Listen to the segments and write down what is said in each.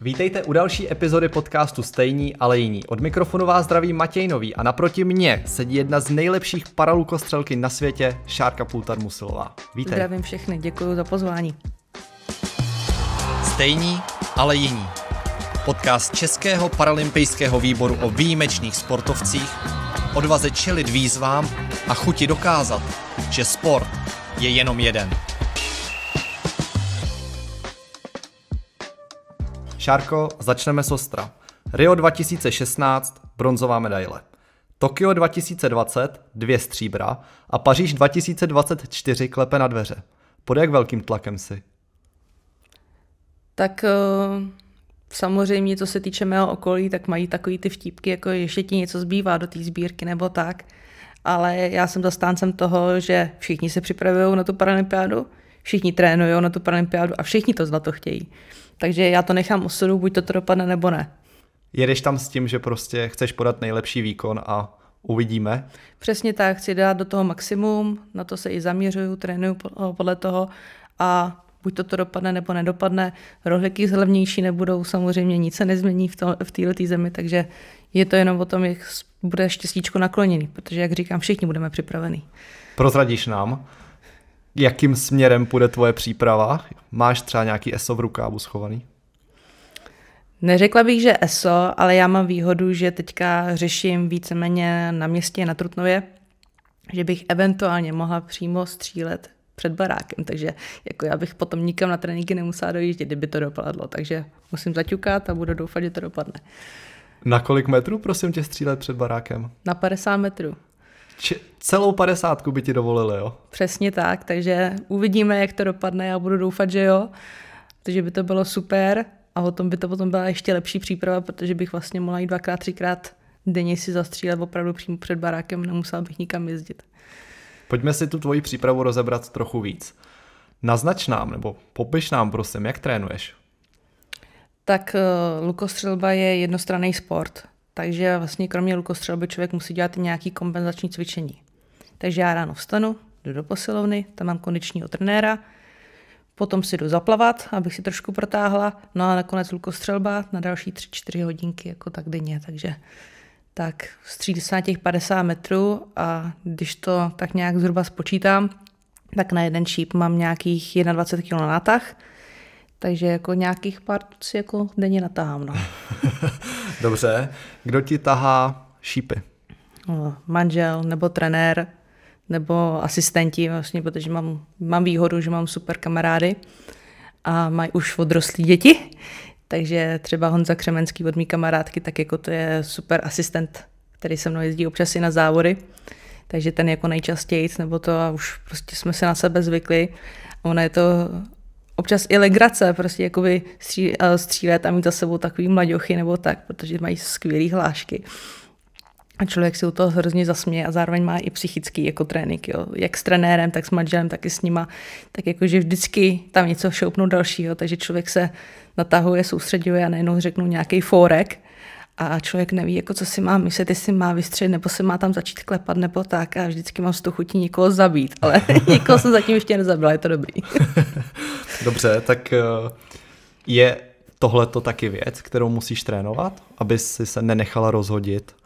Vítejte u další epizody podcastu Stejní, ale jiní. Od mikrofonu vás zdraví Matěj Nový a naproti mně sedí jedna z nejlepších paralukostřelky na světě, Šárka Pultar Musilová. Vítej. Zdravím všechny, děkuji za pozvání. Stejní, ale jiní. Podcast Českého paralympijského výboru o výjimečných sportovcích, odvaze čelit výzvám a chuti dokázat, že sport je jenom jeden. Šárko, začneme s Ostra. Rio 2016, bronzová medaile. Tokio 2020, dvě stříbra. A Paříž 2024 klepe na dveře. Pod jak velkým tlakem si? Tak eh, samozřejmě, co se týče mého okolí, tak mají takový ty vtípky, jako ještě ti něco zbývá do té sbírky nebo tak. Ale já jsem zastáncem toho, že všichni se připravují na tu paralympiádu, všichni trénují na tu paralympiádu a všichni to zlato chtějí. Takže já to nechám osudu, buď to, to dopadne nebo ne. Jedeš tam s tím, že prostě chceš podat nejlepší výkon a uvidíme. Přesně tak, chci dát do toho maximum, na to se i zaměřuju, trénuju podle toho a buď to, to dopadne nebo nedopadne. Rohlíky zlevnější nebudou, samozřejmě nic se nezmění v, v této zemi, takže je to jenom o tom, jak bude štěstíčko nakloněný, protože, jak říkám, všichni budeme připravení. Prozradíš nám, jakým směrem půjde tvoje příprava? Máš třeba nějaký ESO v rukávu schovaný? Neřekla bych, že ESO, ale já mám výhodu, že teďka řeším víceméně na městě na Trutnově, že bych eventuálně mohla přímo střílet před barákem, takže jako já bych potom nikam na tréninky nemusela dojíždět, kdyby to dopadlo, takže musím zaťukat a budu doufat, že to dopadne. Na kolik metrů, prosím tě, střílet před barákem? Na 50 metrů. Če- celou padesátku by ti dovolili, jo? Přesně tak, takže uvidíme, jak to dopadne. Já budu doufat, že jo, protože by to bylo super a o tom by to potom byla ještě lepší příprava, protože bych vlastně mohla jít dvakrát, třikrát denně si zastřílet opravdu přímo před barákem, nemusela bych nikam jezdit. Pojďme si tu tvoji přípravu rozebrat trochu víc. Naznač nám, nebo popiš nám, prosím, jak trénuješ? Tak eh, lukostřelba je jednostranný sport. Takže vlastně kromě lukostřelby člověk musí dělat i nějaký kompenzační cvičení. Takže já ráno vstanu, jdu do posilovny, tam mám kondičního trenéra, potom si jdu zaplavat, abych si trošku protáhla, no a nakonec lukostřelba na další 3-4 hodinky, jako tak denně, takže tak střídí se na těch 50 metrů a když to tak nějak zhruba spočítám, tak na jeden šíp mám nějakých 21 kg na tah, takže jako nějakých pár si jako denně natáhám. No. Dobře. Kdo ti tahá šípy? No, manžel nebo trenér nebo asistenti, vlastně, protože mám, mám výhodu, že mám super kamarády a mají už odrostlí děti, takže třeba Honza Křemenský od mý kamarádky, tak jako to je super asistent, který se mnou jezdí občas i na závody, takže ten jako nejčastěji, nebo to a už prostě jsme se na sebe zvykli. Ona je to občas i legrace, prostě jakoby stří, eh, střílet a mít za sebou takový mladěchy nebo tak, protože mají skvělé hlášky. A člověk si u toho hrozně zasměje a zároveň má i psychický jako trénink, jo. Jak s trenérem, tak s manželem, tak i s nima. Tak jakože vždycky tam něco šoupnou dalšího, takže člověk se natahuje, soustředuje a nejenom řeknu nějaký fórek, a člověk neví, jako co si má myslet, jestli má vystřelit, nebo se má tam začít klepat, nebo tak. A vždycky mám z toho chutí někoho zabít, ale někoho jsem zatím ještě nezabila, je to dobrý. Dobře, tak eh, je tohle to taky věc, kterou musíš trénovat, aby si se nenechala rozhodit,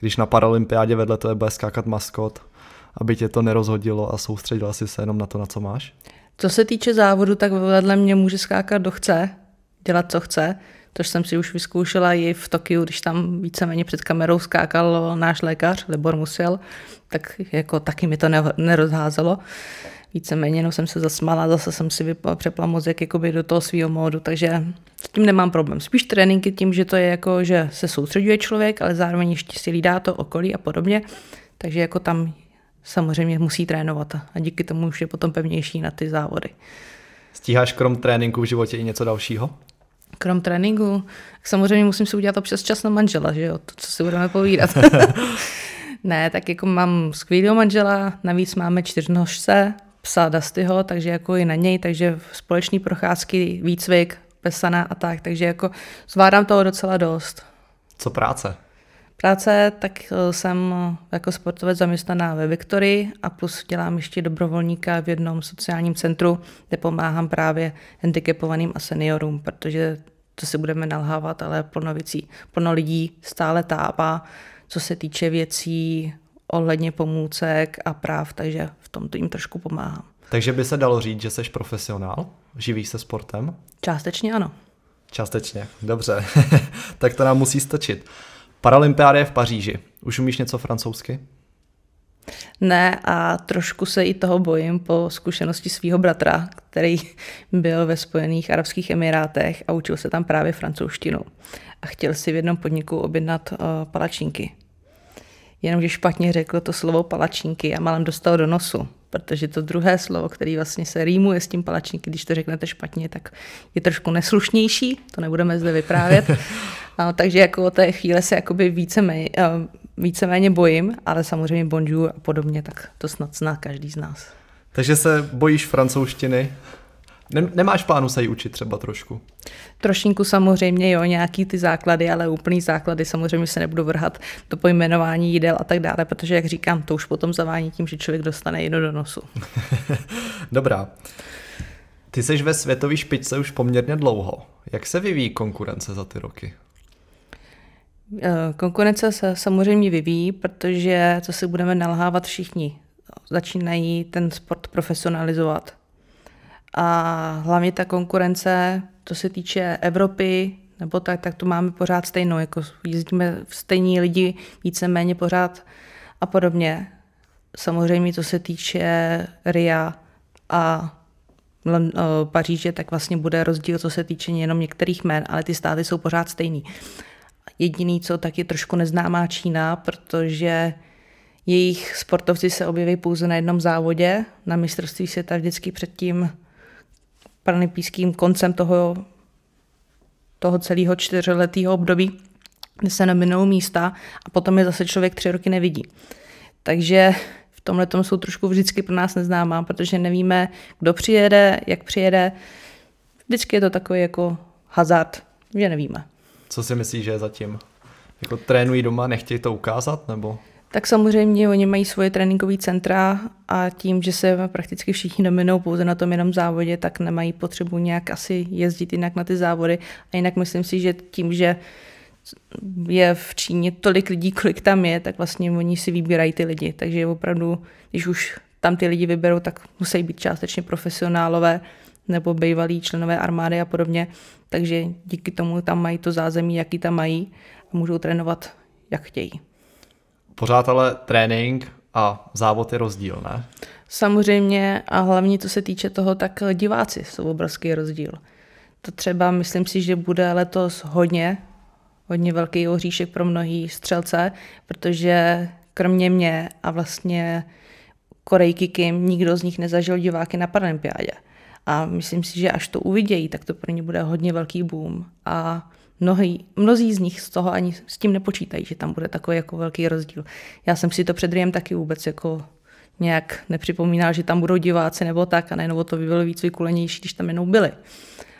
když na paralympiádě vedle tebe bude skákat maskot, aby tě to nerozhodilo a soustředila si se jenom na to, na co máš? Co se týče závodu, tak vedle mě může skákat, kdo chce, dělat, co chce Tož jsem si už vyzkoušela i v Tokiu, když tam víceméně před kamerou skákal náš lékař, Libor musel, tak jako taky mi to ne, nerozházelo. Víceméně jenom jsem se zasmala, zase jsem si přepla mozek jakoby do toho svého módu, takže s tím nemám problém. Spíš tréninky tím, že to je jako, že se soustředuje člověk, ale zároveň ještě si lídá to okolí a podobně, takže jako tam samozřejmě musí trénovat a díky tomu už je potom pevnější na ty závody. Stíháš krom tréninku v životě i něco dalšího? Krom tréninku, samozřejmě musím si udělat občas čas na manžela, že jo, to, co si budeme povídat. ne, tak jako mám skvělého manžela, navíc máme čtyřnožce, psa Dustyho, takže jako i na něj, takže společný procházky, výcvik, pesana a tak, takže jako zvládám toho docela dost. Co práce? práce, tak eh, jsem eh, jako sportovec zaměstnaná ve Viktorii a plus dělám ještě dobrovolníka v jednom sociálním centru, kde pomáhám právě handicapovaným a seniorům, protože to si budeme nalhávat, ale plno věcí, plno lidí stále tápá, co se týče věcí ohledně pomůcek a práv, takže v tomto jim trošku pomáhám. Takže by se dalo říct, že jsi profesionál? Živíš se sportem? Částečně ano. Částečně, dobře. tak to nám musí stačit. Paralympiáda je v Paříži. Už umíš něco francouzsky? Ne a trošku se i toho bojím po zkušenosti svého bratra, který byl ve Spojených Arabských Emirátech a učil se tam právě francouzštinu. A chtěl si v jednom podniku objednat uh, palačinky jenomže špatně řekl to slovo palačinky a malem dostal do nosu, protože to druhé slovo, který vlastně se rýmuje s tím palačinky, když to řeknete špatně, tak je trošku neslušnější, to nebudeme zde vyprávět. a, takže jako o té chvíle se jakoby víceméně, víceméně bojím, ale samozřejmě bonjour a podobně, tak to snad zná každý z nás. Takže se bojíš francouzštiny? Nemáš plánu se ji učit třeba trošku? Trošinku samozřejmě, jo, nějaký ty základy, ale úplný základy samozřejmě se nebudu vrhat do pojmenování jídel a tak dále, protože, jak říkám, to už potom zavání tím, že člověk dostane jedno do nosu. Dobrá. Ty jsi ve světové špičce už poměrně dlouho. Jak se vyvíjí konkurence za ty roky? Eh, konkurence se samozřejmě vyvíjí, protože co si budeme nalhávat všichni. Začínají ten sport profesionalizovat a hlavně ta konkurence, co se týče Evropy, nebo tak, tak tu máme pořád stejnou, jako jezdíme stejní lidi víceméně pořád a podobně. Samozřejmě, co se týče RIA a no, Paříže, tak vlastně bude rozdíl, co se týče jenom některých men, ale ty státy jsou pořád stejný. Jediný, co tak je trošku neznámá Čína, protože jejich sportovci se objeví pouze na jednom závodě, na mistrovství světa vždycky předtím paralympijským koncem toho, toho celého čtyřletého období, kde se nominou místa a potom je zase člověk tři roky nevidí. Takže v tomhle tom jsou trošku vždycky pro nás neznámá, protože nevíme, kdo přijede, jak přijede. Vždycky je to takový jako hazard, že nevíme. Co si myslíš, že je zatím? Jako trénují doma, nechtějí to ukázat, nebo? tak samozřejmě oni mají svoje tréninkové centra a tím, že se prakticky všichni dominou pouze na tom jenom závodě, tak nemají potřebu nějak asi jezdit jinak na ty závody. A jinak myslím si, že tím, že je v Číně tolik lidí, kolik tam je, tak vlastně oni si vybírají ty lidi. Takže opravdu, když už tam ty lidi vyberou, tak musí být částečně profesionálové nebo bývalí členové armády a podobně. Takže díky tomu tam mají to zázemí, jaký tam mají a můžou trénovat, jak chtějí. Pořád ale trénink a závod je rozdíl, ne? Samozřejmě a hlavně co se týče toho, tak diváci jsou obrovský rozdíl. To třeba myslím si, že bude letos hodně, hodně velký oříšek pro mnohý střelce, protože kromě mě a vlastně Korejky Kim nikdo z nich nezažil diváky na Paralympiádě. A myslím si, že až to uvidějí, tak to pro ně bude hodně velký boom. A mnohý, mnozí z nich z toho ani s tím nepočítají, že tam bude takový jako velký rozdíl. Já jsem si to před Riem taky vůbec jako nějak nepřipomíná, že tam budou diváci nebo tak a nebo to by bylo víc vykulenější, když tam jenom byli.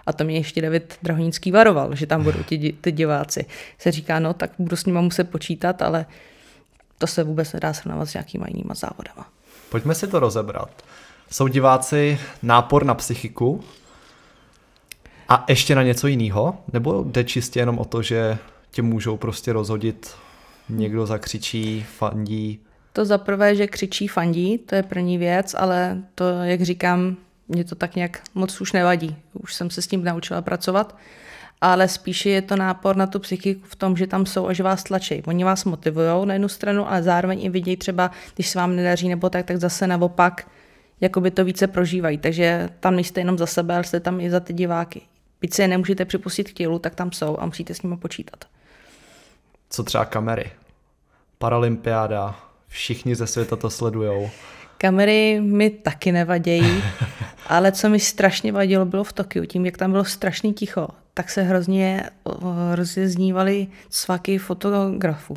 A to mě ještě David Drahonický varoval, že tam budou ti, ty diváci. Se říká, no tak budu s nima muset počítat, ale to se vůbec nedá srovnávat s nějakýma jinýma závodama. Pojďme si to rozebrat. Jsou diváci nápor na psychiku, a ještě na něco jiného? Nebo jde čistě jenom o to, že tě můžou prostě rozhodit, někdo zakřičí, fandí? To za prvé, že křičí, fandí, to je první věc, ale to, jak říkám, mě to tak nějak moc už nevadí. Už jsem se s tím naučila pracovat, ale spíše je to nápor na tu psychiku v tom, že tam jsou a že vás tlačí. Oni vás motivují na jednu stranu, ale zároveň i vidějí třeba, když se vám nedaří nebo tak, tak zase naopak by to více prožívají. Takže tam nejste jenom za sebe, ale jste tam i za ty diváky byť se je nemůžete připustit k tělu, tak tam jsou a musíte s nimi počítat. Co třeba kamery? Paralympiáda, všichni ze světa to sledujou. Kamery mi taky nevadějí, ale co mi strašně vadilo, bylo v Tokiu. Tím, jak tam bylo strašný ticho, tak se hrozně rozeznívaly svaky fotografů.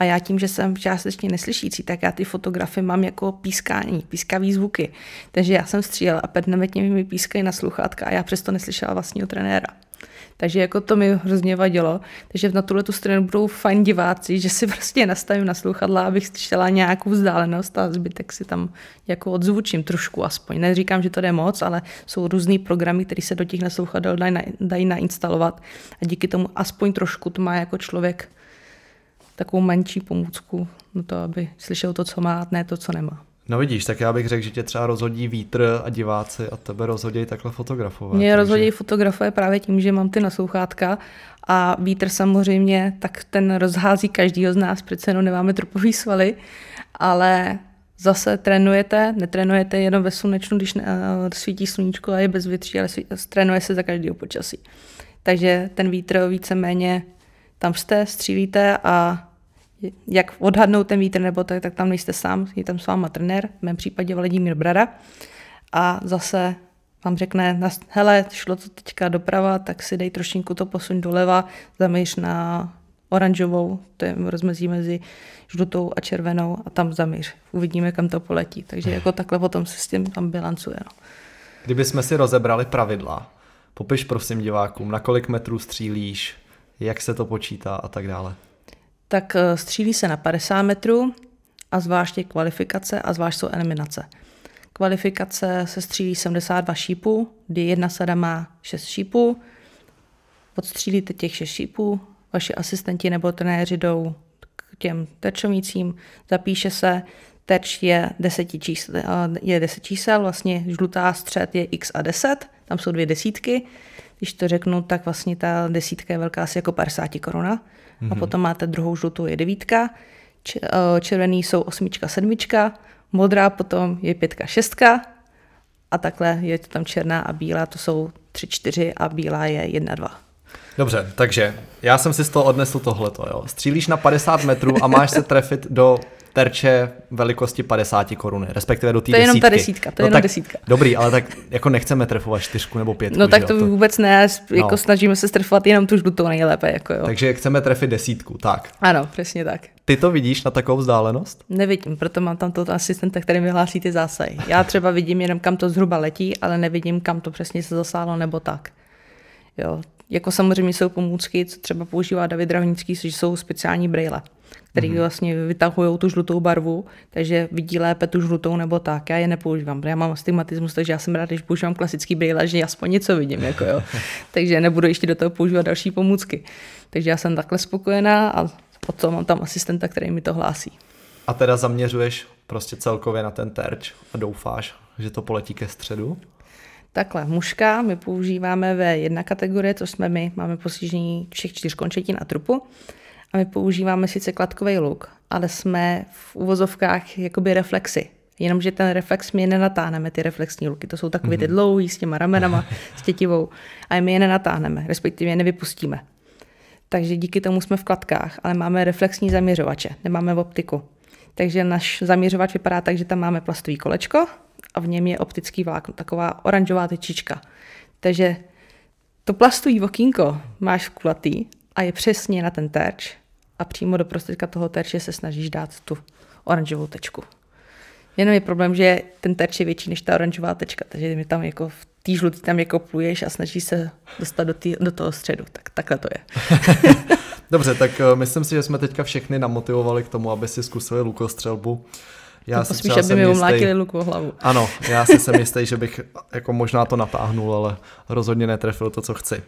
A já tím, že jsem částečně neslyšící, tak já ty fotografy mám jako pískání, pískavý zvuky. Takže já jsem střílela a permanentně mi pískají na sluchátka a já přesto neslyšela vlastního trenéra. Takže jako to mi hrozně vadilo. Takže na tuhle tu stranu budou fajn diváci, že si prostě nastavím na sluchadla, abych slyšela nějakou vzdálenost a zbytek si tam jako odzvučím trošku aspoň. Neříkám, že to jde moc, ale jsou různý programy, které se do těch sluchadel dají, dají nainstalovat a díky tomu aspoň trošku to má jako člověk takovou menší pomůcku na to, aby slyšel to, co má, ne to, co nemá. No vidíš, tak já bych řekl, že tě třeba rozhodí vítr a diváci a tebe rozhodí takhle fotografové. Mě takže... rozhodí fotografové právě tím, že mám ty nasouchátka a vítr samozřejmě, tak ten rozhází každýho z nás, přece jenom nemáme trupový svaly, ale zase trénujete, netrénujete jenom ve slunečnu, když eh, svítí sluníčko a je bez větří, ale trénuje se za každého počasí. Takže ten vítr víceméně tam jste, střílíte a jak odhadnout ten vítr nebo tak, tak tam nejste sám, je tam s váma trenér, v mém případě Vladimír Brada. A zase vám řekne, hele, šlo to teďka doprava, tak si dej trošinku to posuň doleva, zaměř na oranžovou, to je rozmezí mezi žlutou a červenou a tam zaměř. Uvidíme, kam to poletí. Takže jako takhle potom se s tím tam bilancuje. No. Kdyby jsme si rozebrali pravidla, popiš prosím divákům, na kolik metrů střílíš, jak se to počítá a tak dále tak eh, střílí se na 50 metrů a zvlášť je kvalifikace a zvlášť jsou eliminace. Kvalifikace se střílí 72 šípů, kdy jedna sada má 6 šípů. Odstřílíte těch 6 šípů, vaši asistenti nebo trenéři jdou k těm terčomícím, zapíše se, terč je 10 čísel, eh, je 10 čísel, vlastně žlutá střed je x a 10, tam jsou dvě desítky, když to řeknu, tak vlastně ta desítka je velká asi jako 50 koruna mm-hmm. a mhm. potom máte druhou žlutou je devítka, eh, červený jsou osmička, sedmička, modrá potom je pětka, šestka a takhle je to tam černá a bílá, to jsou tři, čtyři a bílá je jedna, dva. Dobře, takže já jsem si z toho odnesl tohleto. Jo. Střílíš na 50 metrů a máš se trefit do terče velikosti 50 koruny, respektive do té desítky. To je jenom ta desítka, to no je no jenom tak, desítka. Dobrý, ale tak jako nechceme trefovat čtyřku nebo pětku. No tak to, to vůbec ne, no. jako no. snažíme se trefovat jenom tu žlutou nejlépe. Jako jo. Takže chceme trefit desítku, tak. Ano, přesně tak. Ty to vidíš na takovou vzdálenost? Nevidím, proto mám tam toho asistenta, který mi hlásí ty zásahy. Já třeba vidím jenom, kam to zhruba letí, ale nevidím, kam to přesně se zasálo nebo tak. Jo, jako samozřejmě jsou pomůcky, co třeba používá David Rahonický, což jsou speciální brýle, které mm-hmm. vlastně vytahují tu žlutou barvu, takže vidí lépe tu žlutou nebo tak. Já je nepoužívám, protože já mám astigmatismus, takže já jsem rád, když používám klasický brýle, že aspoň něco vidím. Jako jo. takže nebudu ještě do toho používat další pomůcky. Takže já jsem takhle spokojená a potom mám tam asistenta, který mi to hlásí. A teda zaměřuješ prostě celkově na ten terč a doufáš, že to poletí ke středu? Takhle, mužka, my používáme ve jedna kategorie, to jsme my, máme postižení všech čtyř končetin a trupu. A my používáme sice kladkový luk, ale jsme v uvozovkách jakoby reflexy. Jenomže ten reflex my nenatáhneme, ty reflexní luky. To jsou takové ty mhm. dlouhý s těma ramenama, s tětivou. A my je nenatáhneme, respektive je nevypustíme. Takže díky tomu jsme v kladkách, ale máme reflexní zaměřovače, nemáme v optiku. Takže náš zaměřovač vypadá tak, že tam máme plastový kolečko, a v něm je optický vlákno, taková oranžová tyčička. Takže to plastový okýnko máš kulatý a je přesně na ten terč a přímo do prostředka toho terče se snažíš dát tu oranžovou tečku. Jenom je problém, že ten terč je větší než ta oranžová tečka, takže mi tam jako v té žlutý tam jako pluješ a snažíš se dostat do, tý, do toho středu. Tak takhle to je. Dobře, tak eh, myslím si, že jsme teďka všechny namotivovali k tomu, aby si zkusili lukostřelbu. Já to posmíš, aby mi umlátili luku hlavu. Ano, já si jsem jistý, že bych jako možná to natáhnul, ale rozhodně netrefil to, co chci.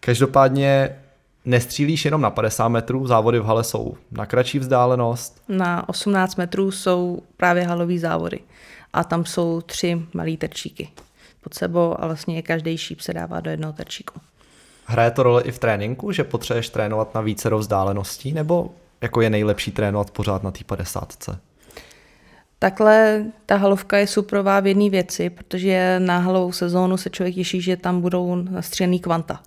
Každopádně nestřílíš jenom na 50 metrů, závody v hale jsou na kratší vzdálenost. Na 18 metrů jsou právě halové závody a tam jsou tři malé terčíky pod sebou a vlastně každý šíp se dává do jednoho terčíku. Hraje to roli i v tréninku, že potřebuješ trénovat na více vzdáleností, nebo jako je nejlepší trénovat pořád na té 50? Takhle ta halovka je suprová v jedné věci, protože na halovou sezónu se člověk těší, že tam budou nastřílený kvanta.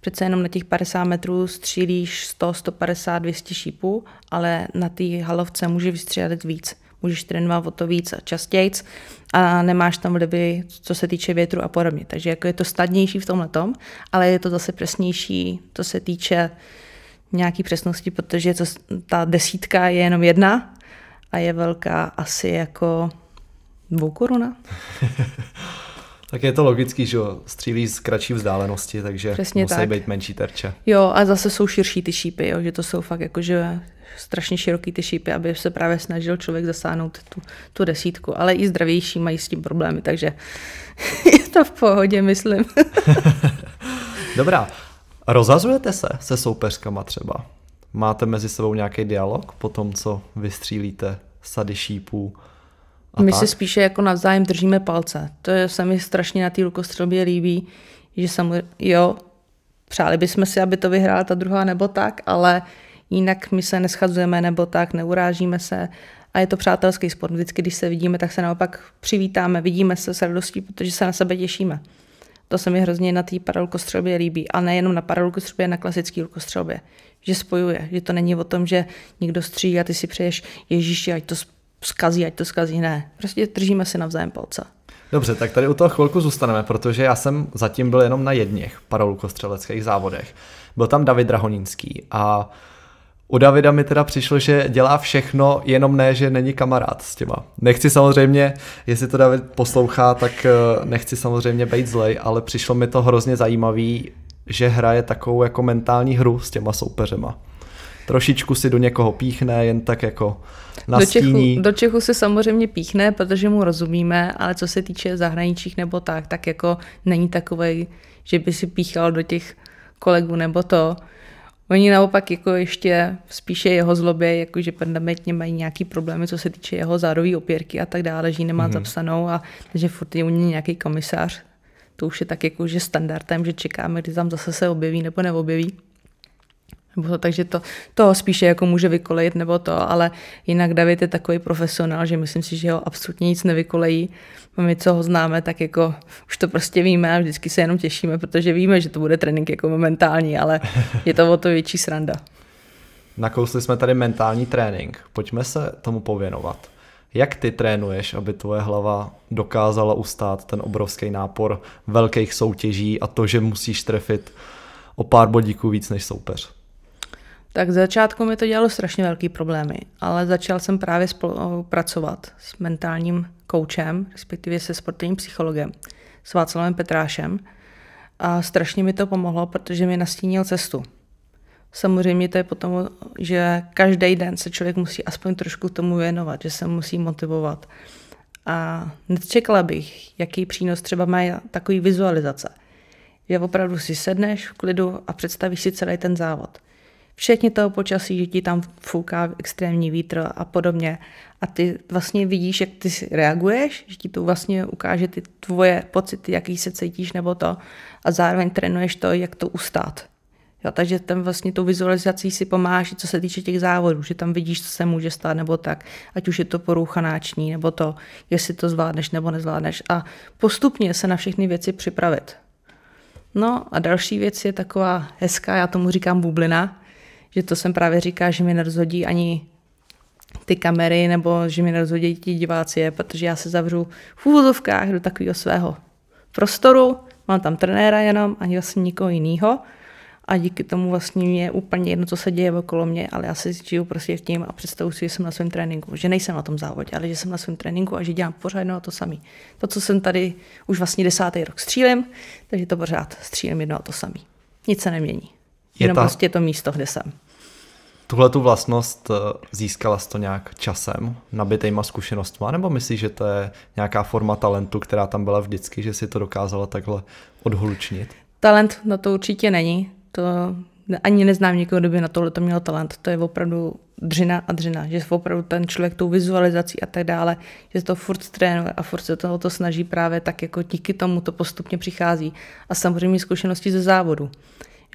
Přece jenom na těch 50 metrů střílíš 100, 150, 200 šípů, ale na té halovce může vystřílet víc. Můžeš trénovat o to víc a častějc a nemáš tam vlivy, co se týče větru a podobně. Takže jako je to stadnější v tomhle tom, ale je to zase přesnější, co se týče nějaký přesnosti, protože to, ta desítka je jenom jedna a je velká asi jako dvou koruna. tak je to logický, že jo, střílí z kratší vzdálenosti, takže Přesně musí tak. být menší terče. Jo, a zase jsou širší ty šípy, jo, že to jsou fakt jako že strašně široký ty šípy, aby se právě snažil člověk zasáhnout tu, tu desítku, ale i zdravější mají s tím problémy, takže je to v pohodě, myslím. Dobrá, rozazujete se se soupeřkama třeba? Máte mezi sebou nějaký dialog po tom, co vystřílíte sady šípů? A My tak? si spíše jako navzájem držíme palce. To je, se mi strašně na té lukostřelbě líbí, že samozřejmě, jo, přáli bychom si, aby to vyhrála ta druhá nebo tak, ale jinak my se neschazujeme nebo tak, neurážíme se a je to přátelský sport. Vždycky, když se vidíme, tak se naopak přivítáme, vidíme se s radostí, protože se na sebe těšíme. To se mi hrozně na té paralelkostřelbě líbí. A nejenom na paralelkostřelbě, na klasické lukostřelbě. Že spojuje, že to není o tom, že někdo střílí a ty si přeješ Ježíši, ať to zkazí, ať to zkazí. Ne, prostě držíme si navzájem palce. Dobře, tak tady u toho chvilku zůstaneme, protože já jsem zatím byl jenom na jedněch paralukostřeleckých závodech. Byl tam David Drahonínský a u Davida mi teda přišlo, že dělá všechno, jenom ne, že není kamarád s těma. Nechci samozřejmě, jestli to David poslouchá, tak eh, nechci samozřejmě být zlej, ale přišlo mi to hrozně zajímavý, že hraje takovou jako mentální hru s těma soupeřema. Trošičku si do někoho píchne, jen tak jako nastíní. Do Čechu, do Čechu se samozřejmě píchne, protože mu rozumíme, ale co se týče zahraničích nebo tak, tak jako není takovej, že by si píchal do těch kolegů nebo to Oni naopak jako ještě spíše jeho zlobě, jakože pandemitně mají nějaký problémy, co se týče jeho zádový opěrky a tak dále, že ji nemá mm-hmm. zapsanou a že furt je u něj nějaký komisář. To už je tak jako, že standardem, že čekáme, kdy tam zase se objeví nebo neobjeví nebo takže to, to spíše jako může vykolejit nebo to, ale jinak David je takový profesionál, že myslím si, že ho absolutně nic nevykolejí. My, co ho známe, tak jako už to prostě víme a vždycky se jenom těšíme, protože víme, že to bude trénink jako momentální, ale je to o to větší sranda. Nakousli jsme tady mentální trénink. Pojďme se tomu pověnovat. Jak ty trénuješ, aby tvoje hlava dokázala ustát ten obrovský nápor velkých soutěží a to, že musíš trefit o pár bodíků víc než soupeř? Tak začátku mi to dělalo strašně velký problémy, ale začal jsem právě eh, pracovat s mentálním koučem, respektive se sportovním psychologem, s Václavem Petrášem. A strašně mi to pomohlo, protože mi nastínil cestu. Samozřejmě to je potom, že každý den se člověk musí aspoň trošku tomu věnovat, že se musí motivovat. A nečekala bych, jaký přínos třeba má takový vizualizace. Že opravdu si sedneš v klidu a představíš si celý ten závod – včetně toho počasí, že ti tam fouká extrémní vítr a podobně. A ty vlastně vidíš, jak ty reaguješ, že ti to vlastně ukáže ty tvoje pocity, jaký se cítíš nebo to. A zároveň trénuješ to, jak to ustát. Jo, takže tam vlastně tu vizualizací si pomáháš, co se týče těch závodů, že tam vidíš, co se může stát nebo tak, ať už je to náční, nebo to, jestli to zvládneš nebo nezvládneš a postupně se na všechny věci připravit. No a další věc je taková hezká, já tomu říkám bublina, že to jsem právě říká, že mi nerozhodí ani ty kamery, nebo že mi nerozhodí ti diváci je, protože já se zavřu v úvodovkách do takového svého prostoru, mám tam trenéra jenom, ani vlastně nikoho jiného a díky tomu vlastně mě úplně jedno, co se děje okolo mě, ale já se žiju prostě v tím a představuji si, že jsem na svém tréninku, že nejsem na tom závodě, ale že jsem na svém tréninku a že dělám pořád jedno a to samé. To, co jsem tady už vlastně desátý rok střílím, takže to pořád střílím jedno a to samé. Nic se nemění. Jenom ta... prostě to místo, kde jsem. Tuhle tu vlastnost eh, získala jsi to nějak časem, nabitejma zkušenostma, nebo myslíš, že to je nějaká forma talentu, která tam byla vždycky, že si to dokázala takhle odhlučnit? Talent na no to určitě není. To ani neznám někoho, kdo by na tohle to měl talent. To je opravdu dřina a dřina, že opravdu ten člověk tou vizualizací a tak dále, že to furt trénuje a furt se toho to snaží právě tak jako díky tomu to postupně přichází. A samozřejmě zkušenosti ze závodu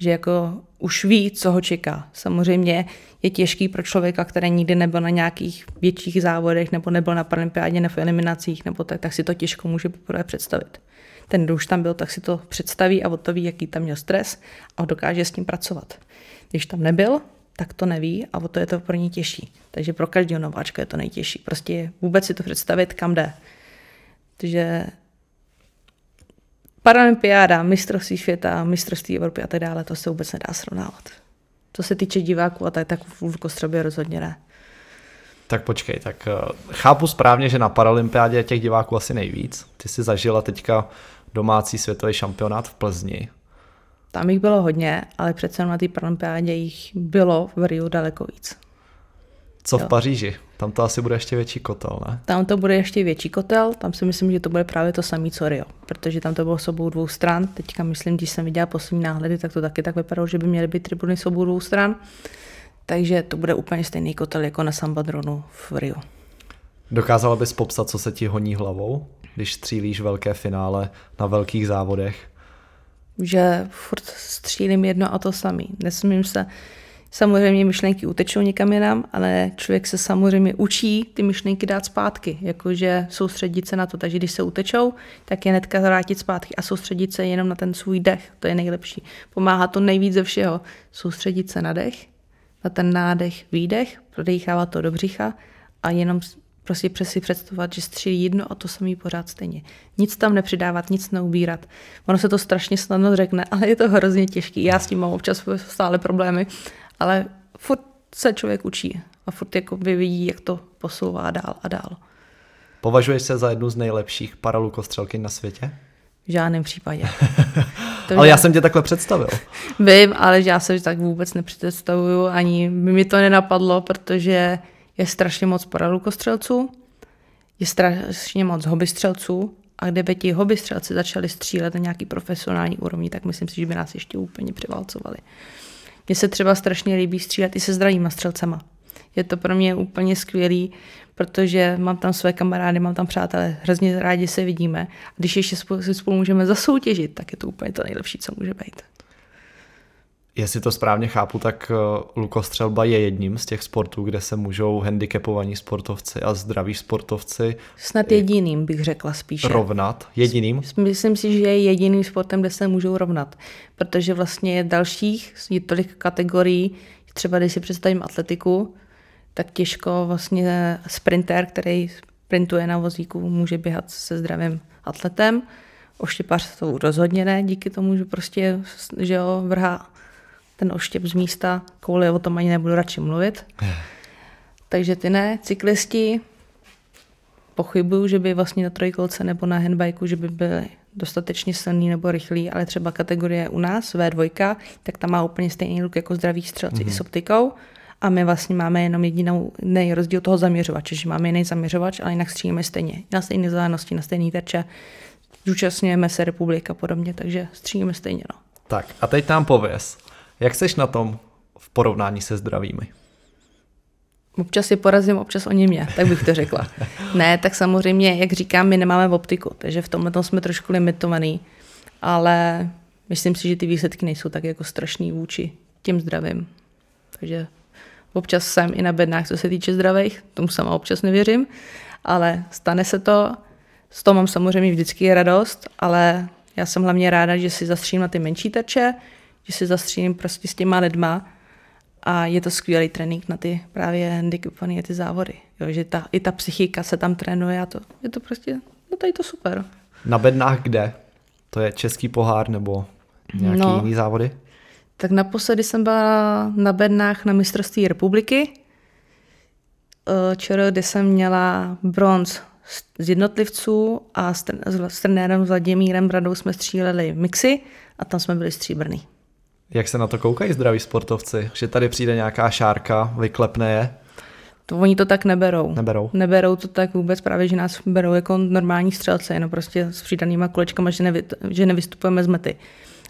že jako už ví, co ho čeká. Samozřejmě je těžký pro člověka, který nikdy nebyl na nějakých větších závodech nebo nebyl na paralympiádě nebo v eliminacích, nebo tak, tak si to těžko může poprvé představit. Ten, kdo už tam byl, tak si to představí a o to ví, jaký tam měl stres a dokáže s ním pracovat. Když tam nebyl, tak to neví a o to je to pro ně těžší. Takže pro každého nováčka je to nejtěžší. Prostě vůbec si to představit, kam jde. Takže Paralympiáda, mistrovství světa, mistrovství Evropy a tak dále, to se vůbec nedá srovnávat. Co se týče diváků a tak, tak v Kostrobě rozhodně ne. Tak počkej, tak eh, chápu správně, že na Paralympiádě těch diváků asi nejvíc. Ty jsi zažila teďka domácí světový šampionát v Plzni. Tam jich bylo hodně, ale přece na té Paralympiádě jich bylo v Riu daleko víc. Co jo. v Paříži? Tam to asi bude ještě větší kotel, ne? Tam to bude ještě větší kotel, tam si myslím, že to bude právě to samé, co Rio, protože tam to bylo s obou dvou stran. Teďka myslím, když jsem viděla poslední náhledy, tak to taky tak vypadalo, že by měly být tribuny s obou dvou stran. Takže to bude úplně stejný kotel jako na Sambadronu v Rio. Dokázala bys popsat, co se ti honí hlavou, když střílíš velké finále na velkých závodech? Že furt střílím jedno a to samý. Nesmím se, Samozřejmě myšlenky utečou někam jinam, ale člověk se samozřejmě učí ty myšlenky dát zpátky, jakože soustředit se na to. Takže když se utečou, tak je netka vrátit zpátky a soustředit se jenom na ten svůj dech. To je nejlepší. Pomáhá to nejvíc ze všeho. Soustředit se na dech, na ten nádech, výdech, prodechávat to do břicha a jenom prostě si představovat, že střílí jedno a to samý pořád stejně. Nic tam nepřidávat, nic neubírat. Ono se to strašně snadno řekne, ale je to hrozně těžké. Já s tím mám občas stále problémy ale furt se člověk učí a furt jako vidí, jak to posouvá dál a dál. Považuješ se za jednu z nejlepších paralukostřelky na světě? V žádném případě. To, ale já jsem tě takhle představil. Vím, ale já se tak vůbec nepředstavuju, ani by mi to nenapadlo, protože je strašně moc paralukostřelců, je strašně moc hobbystřelců a kdyby ti hobbystřelci začali střílet na nějaký profesionální úrovni, tak myslím si, že by nás ještě úplně převálcovali. Mně se třeba strašně líbí střílet i se zdravýma střelcema. Je to pro mě úplně skvělý, protože mám tam své kamarády, mám tam přátelé, hrozně rádi se vidíme. A když ještě spolu, si spolu můžeme zasoutěžit, tak je to úplně to nejlepší, co může být jestli to správně chápu, tak eh, lukostřelba je jedním z těch sportů, kde se můžou handicapovaní sportovci a zdraví sportovci. Snad eh, jediným bych řekla spíše. Rovnat? Jediným? Myslím si, že je jediným sportem, kde se můžou rovnat, protože vlastně je dalších, je tolik kategorií, třeba když si představím atletiku, tak těžko vlastně sprinter, který sprintuje na vozíku, může běhat se zdravým atletem. Oštěpař to rozhodně ne, díky tomu, že prostě že jo, vrhá ten oštěp z místa, kvůli o tom ani nebudu radši mluvit. Takže ty ne, cyklisti, pochybuju, že by vlastně na trojkolce nebo na handbajku, že by byly dostatečně silný nebo rychlý, ale třeba kategorie u nás, V2, tak ta má úplně stejný luk jako zdravý střelci mm-hmm. s optikou a my vlastně máme jenom jedinou nejrozdíl toho zaměřovače, že máme jiný zaměřovač, ale jinak střílíme stejně, na stejné vzdálenosti, na stejný terče, zúčastňujeme se republika podobně, takže střílíme stejně. No. Tak a teď tam pověz, jak seš na tom v porovnání se zdravými? Občas je porazím, občas oni mě, tak bych to řekla. ne, tak samozřejmě, jak říkám, my nemáme v optiku, takže v tomhle jsme trošku limitovaný, ale myslím si, že ty výsledky nejsou tak jako strašný vůči těm zdravým. Takže občas jsem i na bednách, co se týče zdravých, tomu sama občas nevěřím, ale stane se to. Z toho mám samozřejmě vždycky radost, ale já jsem hlavně ráda, že si zastřím na ty menší teče že se zastřílím prostě s těma lidma a je to skvělý trénink na ty právě a ty závody. Jo, že ta, i ta psychika se tam trénuje a to je to prostě, no tady to super. Na bednách kde? To je český pohár nebo nějaký no, jiný závody? Tak naposledy jsem byla na bednách na mistrovství republiky, eh, ČR, kde jsem měla bronz z jednotlivců a s, s trenérem Vladimírem Bradou jsme stříleli mixy a tam jsme byli stříbrný. Jak se na to koukají zdraví sportovci? Že tady přijde nějaká šárka, vyklepne je? To oni to tak neberou. Neberou. Neberou to tak vůbec, právě, že nás berou jako normální střelce, jenom prostě s přidanýma kolečkama, že, nevy, že nevystupujeme z mety.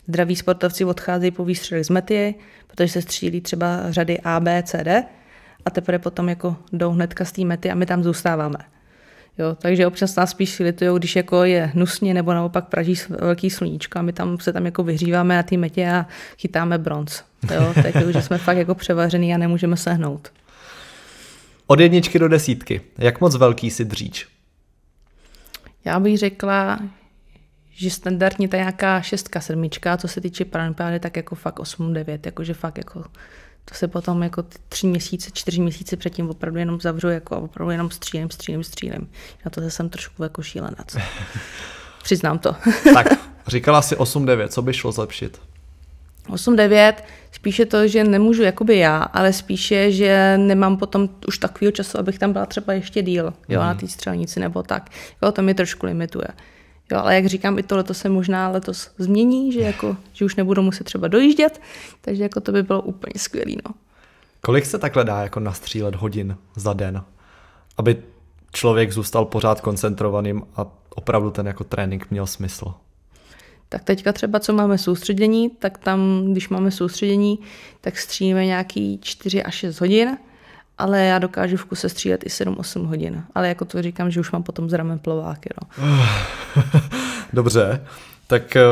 Zdraví sportovci odcházejí po výstřelech z mety, protože se střílí třeba řady A, B, C, D a teprve potom jako jdou hnedka z té mety a my tam zůstáváme. Jo, takže občas nás spíš litují, když jako je hnusně nebo naopak praží velký sluníčko a my tam se tam jako vyhříváme na té metě a chytáme bronz. Jo, takže už jsme fakt jako převařený a nemůžeme se hnout. Od jedničky do desítky. Jak moc velký si dříč? Já bych řekla, že standardně ta nějaká šestka, sedmička, co se týče paralympiády, tak jako fakt 8, 9, jakože fakt jako to se potom jako ty tři měsíce, čtyři měsíce předtím opravdu jenom zavřu jako opravdu jenom střílem, střílem, střílem. Na to jsem trošku jako Co? Přiznám to. tak, říkala si 8-9, co by šlo zlepšit? 8-9, spíše to, že nemůžu jakoby já, ale spíše, že nemám potom už takového času, abych tam byla třeba ještě díl jo. na mhm. té střelnici nebo tak. Jo, to mi trošku limituje. Jo, ale jak říkám, i tohle se možná letos změní, že, jako, že už nebudu muset třeba dojíždět, takže jako to by bylo úplně skvělé. No. Kolik se takhle dá jako nastřílet hodin za den, aby člověk zůstal pořád koncentrovaným a opravdu ten jako trénink měl smysl? Tak teďka třeba, co máme soustředění, tak tam, když máme soustředění, tak střílíme nějaký 4 až 6 hodin ale já dokážu v kuse střílet i 7-8 hodin. Ale jako to říkám, že už mám potom zramen plováky. No. Dobře, tak eh,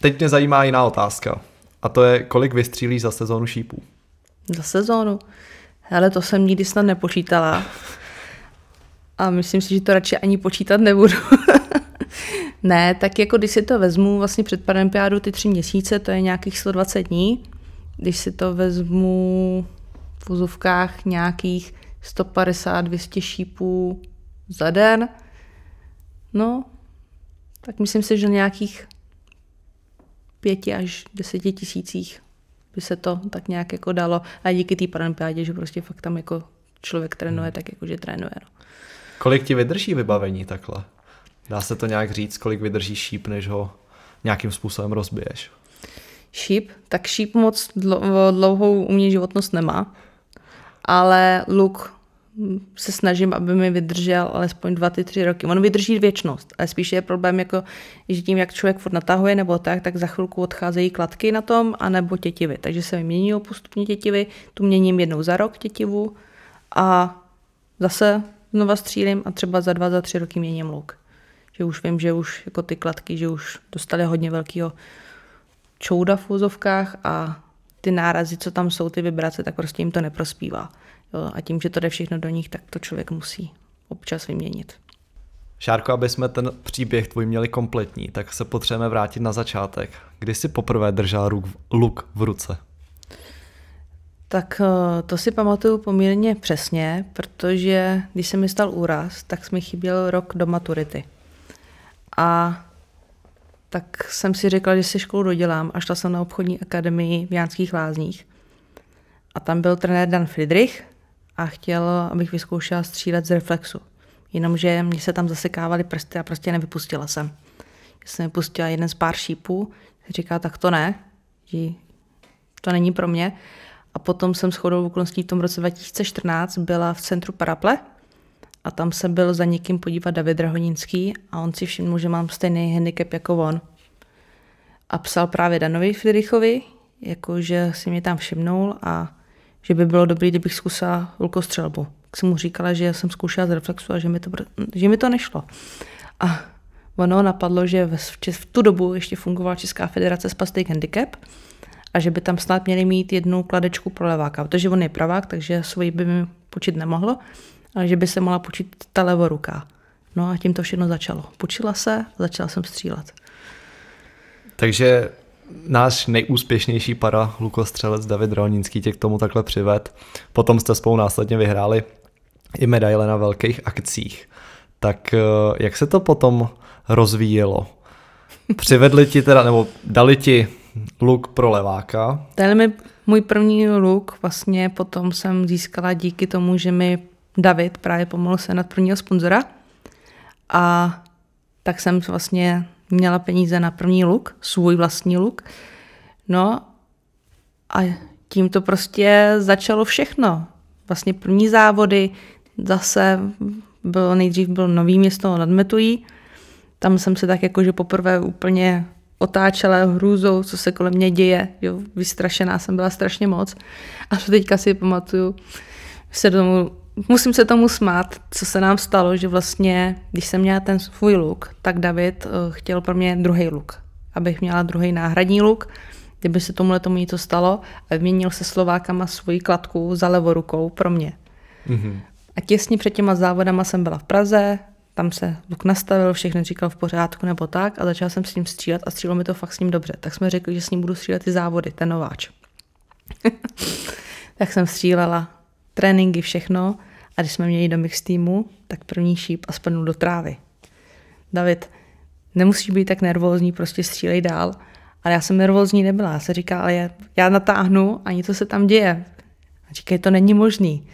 teď mě zajímá jiná otázka. A to je, kolik vystřílíš za sezónu šípů? Za sezónu? Ale to jsem nikdy snad nepočítala. A myslím si, že to radši ani počítat nebudu. ne, tak jako když si to vezmu vlastně před paralympiádou ty tři měsíce, to je nějakých 120 dní. Když si to vezmu v vozovkách nějakých 150-200 šípů za den. No, tak myslím si, že nějakých pěti až deseti tisících by se to tak nějak jako dalo. A díky té paralympiádě, že prostě fakt tam jako člověk trénuje, hmm. tak jako že trénuje. No. Kolik ti vydrží vybavení takhle? Dá se to nějak říct, kolik vydrží šíp, než ho nějakým způsobem rozbiješ? Šíp? Tak šíp moc dlouhou u mě životnost nemá ale luk hm, se snažím, aby mi vydržel alespoň dva ty tři roky. On vydrží věčnost, ale spíš je problém, jako, že tím, jak člověk furt natahuje nebo tak, tak za chvilku odcházejí kladky na tom, anebo tětivy. Takže se mi mění postupně tětivy, tu měním jednou za rok tětivu a zase znova střílím a třeba za dva, za tři roky měním luk. Že už vím, že už jako ty kladky, že už dostali hodně velkého čouda v úzovkách a ty nárazy, co tam jsou, ty vibrace, tak prostě jim to neprospívá. Jo, a tím, že to jde všechno do nich, tak to člověk musí občas vyměnit. Šárko, aby jsme ten příběh tvůj měli kompletní, tak se potřebujeme vrátit na začátek. Kdy jsi poprvé držel luk, luk v ruce? Tak eh, to si pamatuju poměrně přesně, protože když se mi stal úraz, tak mi chyběl rok do maturity. A tak jsem si řekla, že si školu dodělám a šla jsem na obchodní akademii v Jánských lázních. A tam byl trenér Dan Friedrich a chtěl, abych vyzkoušela střílet z reflexu. Jenomže mě se tam zasekávaly prsty a prostě nevypustila jsem. Já jsem vypustila jeden z pár šípů, říká, tak to ne, to není pro mě. A potom jsem shodou okolností v tom roce 2014 byla v centru Paraple, a tam se byl za někým podívat David Rahonínský a on si všiml, že mám stejný handicap jako on. A psal právě Danovi Friedrichovi, jakože si mě tam všimnul a že by bylo dobré, kdybych zkusila lukostřelbu. Tak jsem mu říkala, že jsem zkoušela z reflexu a že mi to, že mi to nešlo. A ono napadlo, že v, v tu dobu ještě fungovala Česká federace Spastic Handicap a že by tam snad měli mít jednu kladečku pro leváka, protože on je pravák, takže svoji by mi počít nemohlo, že by se mohla počít ta levoruka. No a tím to všechno začalo. Počila se, začala jsem střílet. Takže náš nejúspěšnější para lukostřelec David Rolnický tě k tomu takhle přived. Potom jste spolu následně vyhráli i medaile na velkých akcích. Tak eh, jak se to potom rozvíjelo? Přivedli ti teda, nebo dali ti luk pro leváka? Dali mi můj první luk, vlastně potom jsem získala díky tomu, že mi David právě pomohl se nad prvního sponzora a tak jsem vlastně měla peníze na první luk, svůj vlastní luk. No a tím to prostě začalo všechno. Vlastně první závody, zase bylo, nejdřív bylo Nový město nad Metují, tam jsem se tak jakože poprvé úplně otáčela hrůzou, co se kolem mě děje. Jo, vystrašená jsem byla strašně moc. A to teďka si pamatuju, se domů musím se tomu smát, co se nám stalo, že vlastně, když jsem měla ten svůj luk, tak David eh, chtěl pro mě druhý luk, abych měla druhý náhradní luk, kdyby se tomuhle tomu něco stalo a vyměnil se Slovákama svoji kladku za levou rukou pro mě. Mm-hmm. A těsně před těma závodama jsem byla v Praze, tam se luk nastavil, všechno říkal v pořádku nebo tak a začala jsem s ním střílet a střílo mi to fakt s ním dobře. Tak jsme řekli, že s ním budu střílet ty závody, ten nováč. tak jsem střílela tréninky, všechno. A když jsme měli do mix týmu, tak první šíp a spadnul do trávy. David, nemusíš být tak nervózní, prostě střílej dál. Ale já jsem nervózní nebyla. Já se říká, ale já, natáhnu a něco se tam děje. A říkají, to není možný.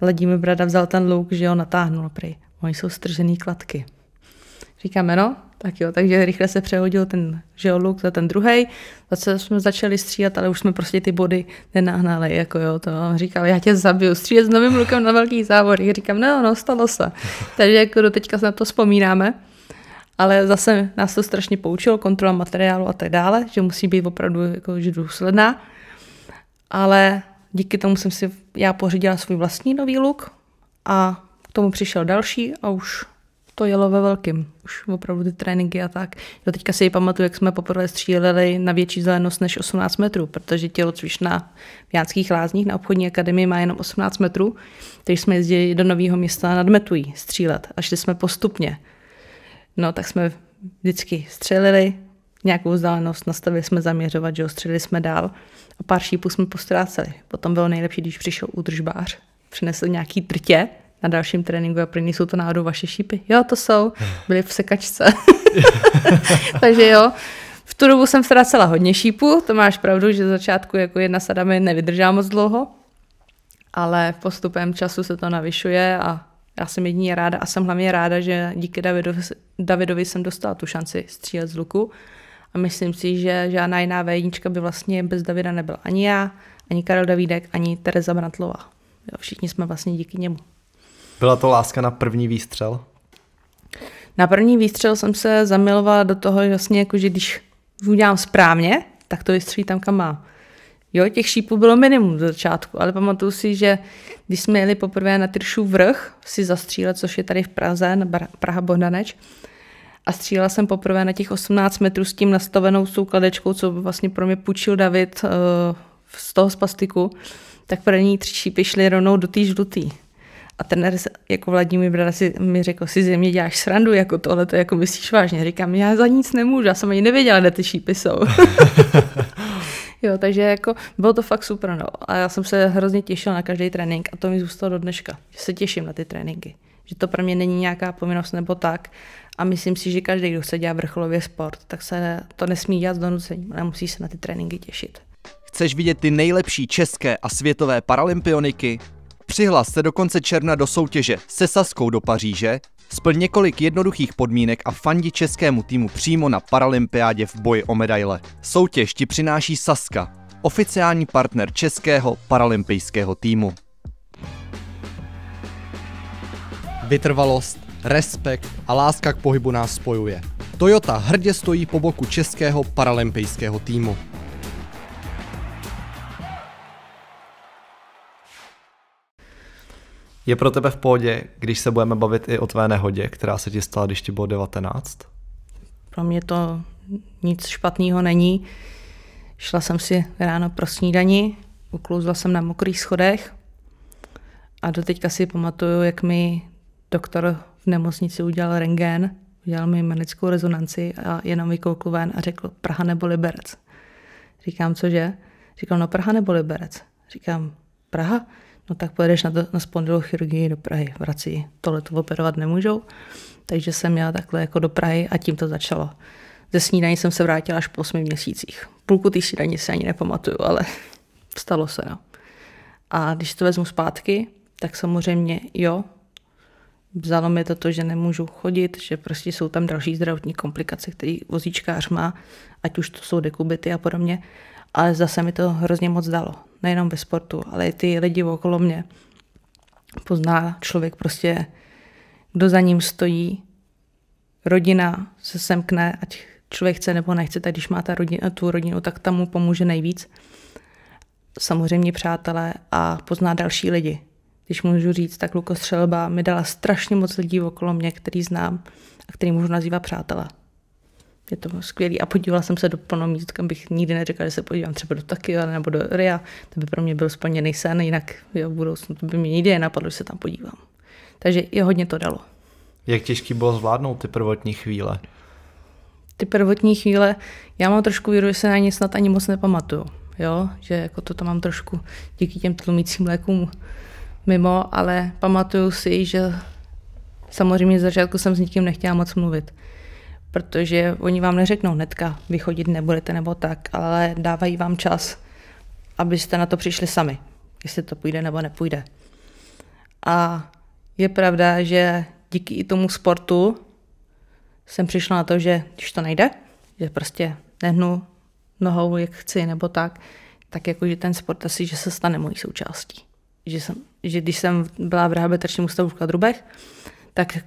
Ledí mi brada vzal ten luk, že jo, natáhnul prý. Oni jsou stržený kladky. Říkáme, no, tak jo, takže rychle se přehodil ten žeoluk za ten druhý. Zase jsme začali stříhat, ale už jsme prostě ty body nenahnali. Jako jo, to říkal, já tě zabiju, střílet s novým lukem na velký závod. Já říkám, no, no, stalo se. Takže jako do teďka se na to vzpomínáme. Ale zase nás to strašně poučilo, kontrola materiálu a tak dále, že musí být opravdu jako, že důsledná. Ale díky tomu jsem si já pořídila svůj vlastní nový luk a k tomu přišel další a už to jelo ve velkým. Už opravdu ty tréninky a tak. Jo, teďka si pamatuju, jak jsme poprvé stříleli na větší vzdálenost než 18 metrů, protože tělo tělocvič na Jánských lázních na obchodní akademii má jenom 18 metrů, takže jsme jezdili do nového města nad Metují střílet a šli jsme postupně. No tak jsme vždycky střelili, nějakou vzdálenost, nastavili jsme zaměřovat, že střelili jsme dál a pár šípů jsme postráceli. Potom bylo nejlepší, když přišel údržbář, přinesl nějaký trtě na dalším tréninku a první jsou to náhodou vaše šípy. Jo, to jsou, byly v sekačce. Takže jo, v tu dobu jsem ztrácela hodně šípů, to máš pravdu, že začátku jako jedna sada mi nevydržá moc dlouho, ale postupem času se to navyšuje a já jsem jedině ráda a jsem hlavně ráda, že díky Davidovi, Davidovi jsem dostala tu šanci střílet z luku a myslím si, že žádná jiná vejnička by vlastně bez Davida nebyla. Ani já, ani Karel Davídek, ani Tereza Brantlová. Jo, všichni jsme vlastně díky němu. Byla to láska na první výstřel? Na první výstřel jsem se zamilovala do toho, že vlastně jako, že když udělám správně, tak to vystřelí tam, kam má. Jo, těch šípů bylo minimum do začátku, ale pamatuju si, že když jsme jeli poprvé na Tyršův vrch si zastřílet, což je tady v Praze, na Praha Bohdaneč, a střílela jsem poprvé na těch 18 metrů s tím nastavenou soukladečkou, co vlastně pro mě půjčil David uh, z toho spastiku, tak první tři šípy šly rovnou do té žlutý. A ten jako Vladimír Brada si, mi řekl, si země děláš srandu, jako tohle, to jako myslíš vážně. Říkám, já za nic nemůžu, já jsem ani nevěděla, kde ty šípy jsou. jo, takže jako bylo to fakt super, no. A já jsem se hrozně těšila na každý trénink a to mi zůstalo do dneška, že se těším na ty tréninky. Že to pro mě není nějaká povinnost nebo tak. A myslím si, že každý, kdo se dělá vrcholově sport, tak se to nesmí dělat s donucením, ale musí se na ty tréninky těšit. Chceš vidět ty nejlepší české a světové paralympioniky? Přihlas se do konce června do soutěže se Saskou do Paříže, splň několik jednoduchých podmínek a fandi českému týmu přímo na paralympiádě v boji o medaile. Soutěž ti přináší Saska, oficiální partner českého paralympijského týmu. Vytrvalost, respekt a láska k pohybu nás spojuje. Toyota hrdě stojí po boku českého paralympijského týmu. Je pro tebe v pohodě, když se budeme bavit i o tvé nehodě, která se ti stala, když ti bylo 19? Pro mě to nic špatného není. Šla jsem si ráno pro snídani, uklouzla jsem na mokrých schodech a doteďka si pamatuju, jak mi doktor v nemocnici udělal rengén, udělal mi manickou rezonanci a jenom vykoukl ven a řekl Praha nebo Liberec. Říkám, cože? Říkal, no Praha nebo Liberec. Říkám, Praha? no tak pojedeš na, do, na spondylochirurgii do Prahy, vrací, tohle to operovat nemůžou. Takže jsem měla takhle jako do Prahy a tím to začalo. Ze snídaní jsem se vrátila až po 8 měsících. Půlku té snídaní si ani nepamatuju, ale stalo se, no. A když to vezmu zpátky, tak samozřejmě jo, vzalo mi to to, že nemůžu chodit, že prostě jsou tam další zdravotní komplikace, které vozíčkář má, ať už to jsou dekubity a podobně ale zase mi to hrozně moc dalo. Nejenom ve sportu, ale i ty lidi okolo mě. Pozná člověk prostě, kdo za ním stojí. Rodina se semkne, ať člověk chce nebo nechce, tak když má ta rodina, tu rodinu, tak tam mu pomůže nejvíc. Samozřejmě přátelé a pozná další lidi. Když můžu říct, tak Lukostřelba mi dala strašně moc lidí okolo mě, který znám a který můžu nazývat přátelé je to skvělý. A podívala jsem se do plno míst, kam bych nikdy neřekla, že se podívám třeba do Takia nebo do Ria. To by pro mě byl splněný sen, jinak jo, v budoucnu to by mě nikdy nenapadlo, že se tam podívám. Takže je hodně to dalo. Jak těžký bylo zvládnout ty prvotní chvíle? Ty prvotní chvíle, já mám trošku víru, že se na ně snad ani moc nepamatuju. Jo? Že jako to tam mám trošku díky těm tlumícím lékům mimo, ale pamatuju si, že samozřejmě z začátku jsem s nikým nechtěla moc mluvit protože oni vám neřeknou netka, vy chodit nebudete nebo tak, ale dávají vám čas, abyste na to přišli sami, jestli to půjde nebo nepůjde. A je pravda, že díky i tomu sportu jsem přišla na to, že když to nejde, že prostě nehnu nohou, jak chci nebo tak, tak jakože ten sport asi, že se stane mojí součástí. Že, jsem, že když jsem byla v rehabilitačním ústavu v Kladrubech, tak eh,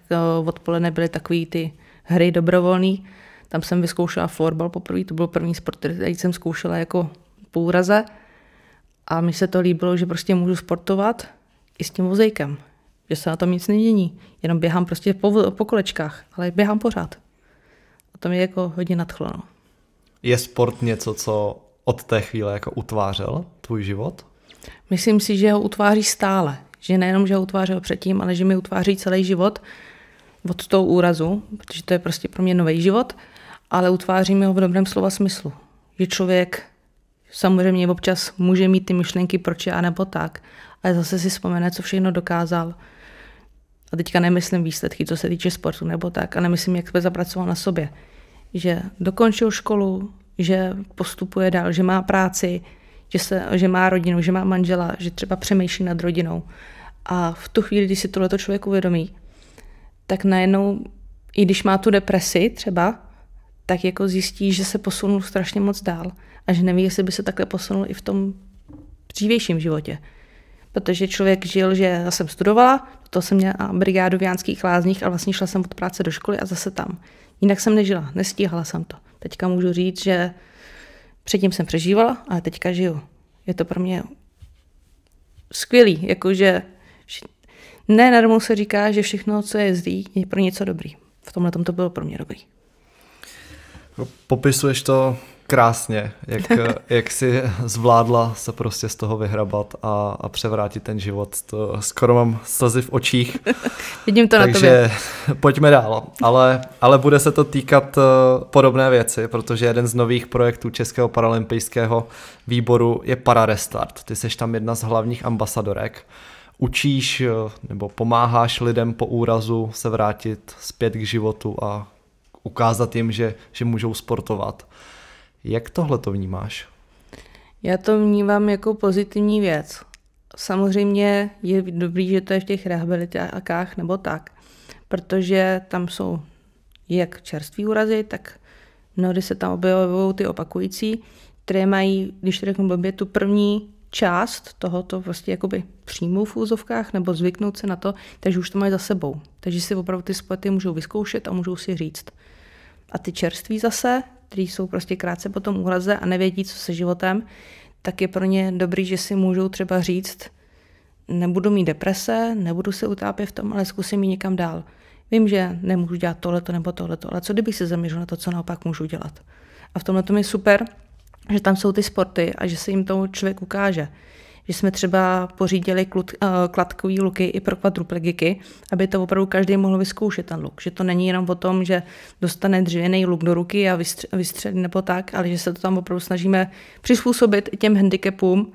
odpoledne byly takový ty hry dobrovolný. Tam jsem vyzkoušela florbal poprvé, to byl první sport, který jsem zkoušela jako půraze A mi se to líbilo, že prostě můžu sportovat i s tím vozejkem. Že se na tom nic nedění, Jenom běhám prostě po, po kolečkách, ale běhám pořád. A to mě jako hodně nadchlo. No. Je sport něco, co od té chvíle jako utvářel tvůj život? Myslím si, že ho utváří stále. Že nejenom, že ho utvářel předtím, ale že mi utváří celý život od toho úrazu, protože to je prostě pro mě nový život, ale utváříme ho v dobrém slova smyslu. Že člověk samozřejmě občas může mít ty myšlenky, proč a nebo tak, ale zase si vzpomene, co všechno dokázal. A teďka nemyslím výsledky, co se týče sportu nebo tak, a nemyslím, jak jsme zapracoval na sobě. Že dokončil školu, že postupuje dál, že má práci, že, se, že má rodinu, že má manžela, že třeba přemýšlí nad rodinou. A v tu chvíli, když si tohleto člověk uvědomí, tak najednou, i když má tu depresi třeba, tak jako zjistí, že se posunul strašně moc dál a že neví, jestli by se takhle posunul i v tom dřívějším životě. Protože člověk žil, že já jsem studovala, to jsem měla brigádu v Jánských lázních a vlastně šla jsem od práce do školy a zase tam. Jinak jsem nežila, nestíhala jsem to. Teďka můžu říct, že předtím jsem přežívala, ale teďka žiju. Je to pro mě skvělý, jakože ne, nadarmo se říká, že všechno, co je zlý, je pro něco dobrý. V tomhle tom to bylo pro mě dobrý. Popisuješ to krásně, jak, jak si zvládla se prostě z toho vyhrabat a, a převrátit ten život. To skoro mám slzy v očích. Vidím to Takže na tobě. pojďme dál. Ale, ale bude se to týkat eh, podobné věci, protože jeden z nových projektů Českého paralympijského výboru je Pararestart. Ty jsi tam jedna z hlavních ambasadorek učíš eh, nebo pomáháš lidem po úrazu se vrátit zpět k životu a ukázat jim, že, že můžou sportovat. Jak tohle to vnímáš? Já to vnímám jako pozitivní věc. Samozřejmě je dobrý, že to je v těch rehabilitákách nebo tak, protože tam jsou jak čerství úrazy, tak mnohdy se tam objevují ty opakující, které mají, když to řeknu blbě, tu první část tohoto vlastně jakoby příjmu v úzovkách nebo zvyknout se na to, takže už to mají za sebou. Takže si opravdu ty splety můžou vyzkoušet a můžou si říct. A ty čerství zase, kteří jsou prostě krátce po tom úraze a nevědí, co se životem, tak je pro ně dobrý, že si můžou třeba říct, nebudu mít deprese, nebudu se utápět v tom, ale zkusím ji někam dál. Vím, že nemůžu dělat tohleto nebo tohleto, ale co kdybych se zaměřil na to, co naopak můžu dělat. A v tomhle tom je super, že tam jsou ty sporty a že se jim to člověk ukáže. Že jsme třeba pořídili klut, uh, eh, kladkový luky i pro kvadruplegiky, aby to opravdu každý mohl vyzkoušet ten luk. Že to není jenom o tom, že dostane dřevěný luk do ruky a vystře- vystřelí nebo tak, ale že se to tam opravdu snažíme přizpůsobit těm handicapům,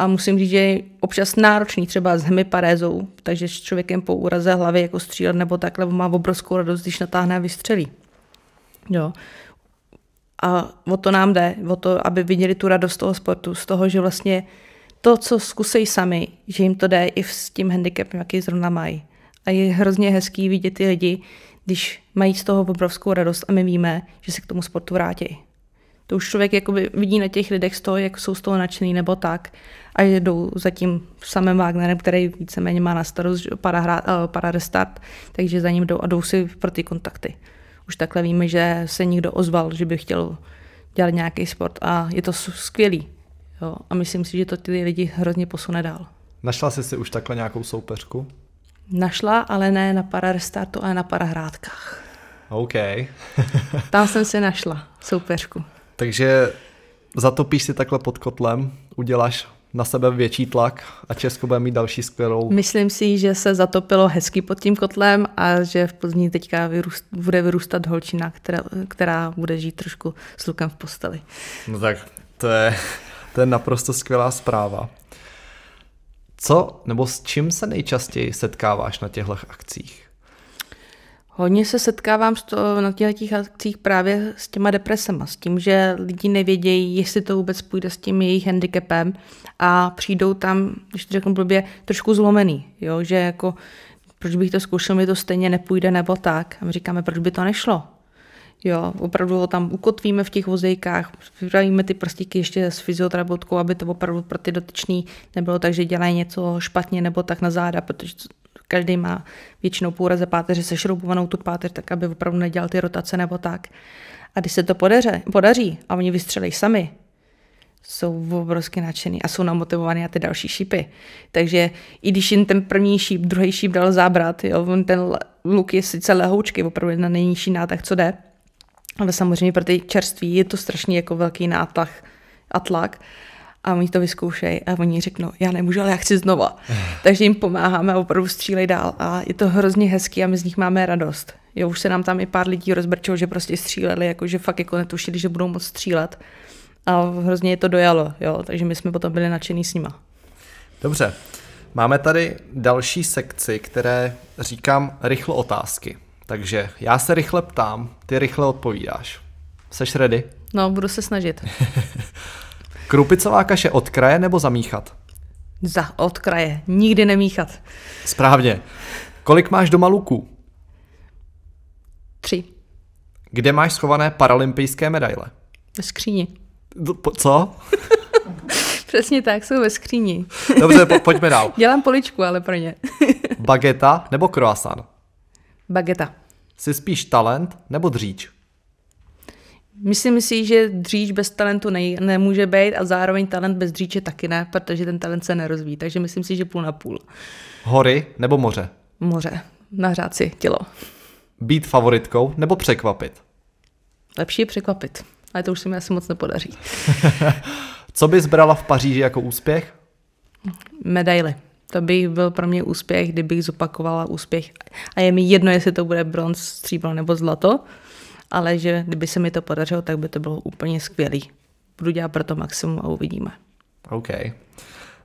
a musím říct, že je občas náročný třeba s hemiparézou, takže s člověkem po úraze hlavy jako střílet nebo takhle má obrovskou radost, když natáhne a vystřelí. Jo. A o to nám jde, o to, aby viděli tu radost toho sportu, z toho, že vlastně to, co zkusí sami, že jim to jde i s tím handicapem, jaký zrovna mají. A je hrozně hezký vidět ty lidi, když mají z toho obrovskou radost a my víme, že se k tomu sportu vrátí. To už člověk jakoby vidí na těch lidech z toho, jak jsou z toho nadšený nebo tak. A jdou za tím samým Wagnerem, který víceméně má na starost para, hra, eh, para restart, takže za ním jdou a jdou si pro ty kontakty už takhle víme, že se někdo ozval, že by chtěl dělat nějaký sport a je to skvělý. Jo. A myslím si, že to ty lidi hrozně posune dál. Našla jsi si už takhle nějakou soupeřku? Našla, ale ne na para restartu, ale na para hrádkách. OK. Tam jsem si našla soupeřku. Takže zatopíš si takhle pod kotlem, uděláš na sebe větší tlak a Česko bude mít další skvělou. Myslím si, že se zatopilo hezky pod tím kotlem a že v Plzni teďka vyrůst, bude vyrůstat holčina, která, která bude žít trošku s lukem v posteli. No tak to je, to je naprosto skvělá zpráva. Co nebo s čím se nejčastěji setkáváš na těchto akcích? Hodně se setkávám s to, na těch akcích právě s těma depresema, s tím, že lidi nevědějí, jestli to vůbec půjde s tím jejich handicapem a přijdou tam, když to řeknu blbě, trošku zlomený, jo? že jako proč bych to zkoušel, mi to stejně nepůjde nebo tak. A my říkáme, proč by to nešlo? Jo, opravdu ho tam ukotvíme v těch vozejkách, připravíme ty prstíky ještě s fyzioterapeutkou, aby to opravdu pro ty dotyčný, nebylo tak, že dělají něco špatně nebo tak na záda, protože každý má většinou půraze páteře šroubovanou tu páteř, tak aby opravdu nedělal ty rotace nebo tak. A když se to podaře, podaří a oni vystřelí sami, jsou obrovsky nadšený a jsou namotivovaný a ty další šípy. Takže i když jim ten první šíp, druhý šíp dal zábrat, jo, ten luk je sice lehoučky, opravdu na nejnižší nátah, co jde, ale samozřejmě pro ty čerství je to strašně jako velký nátah a tlak a oni to vyzkoušejí a oni řeknou, já nemůžu, ale já chci znova. Takže jim pomáháme a opravdu střílej dál a je to hrozně hezký a my z nich máme radost. Jo, už se nám tam i pár lidí rozbrčilo, že prostě stříleli, jako že fakt jako netušili, že budou moc střílet. A hrozně je to dojalo, jo, takže my jsme potom byli nadšený s nima. Dobře, máme tady další sekci, které říkám rychlo otázky. Takže já se rychle ptám, ty rychle odpovídáš. Seš ready? No, budu se snažit. Krupicová kaše od kraje nebo zamíchat? Za od kraje, nikdy nemíchat. Správně. Kolik máš doma luků? Tři. Kde máš schované paralympijské medaile? Ve skříni. Co? Přesně tak, jsou ve skříni. Dobře, po- pojďme dál. Dělám poličku, ale pro ně. Bageta nebo croissant? Bageta. Jsi spíš talent nebo dříč? Myslím si, že dříč bez talentu ne, nemůže být a zároveň talent bez dříče taky ne, protože ten talent se nerozvíjí. Takže myslím si, že půl na půl. Hory nebo moře? Moře. Nahřát si tělo. Být favoritkou nebo překvapit? Lepší je překvapit, ale to už se mi asi moc nepodaří. Co bys brala v Paříži jako úspěch? Medaily. To by byl pro mě úspěch, kdybych zopakovala úspěch. A je mi jedno, jestli to bude bronz, stříbro nebo zlato ale že kdyby se mi to podařilo, tak by to bylo úplně skvělý. Budu dělat pro to maximum a uvidíme. OK.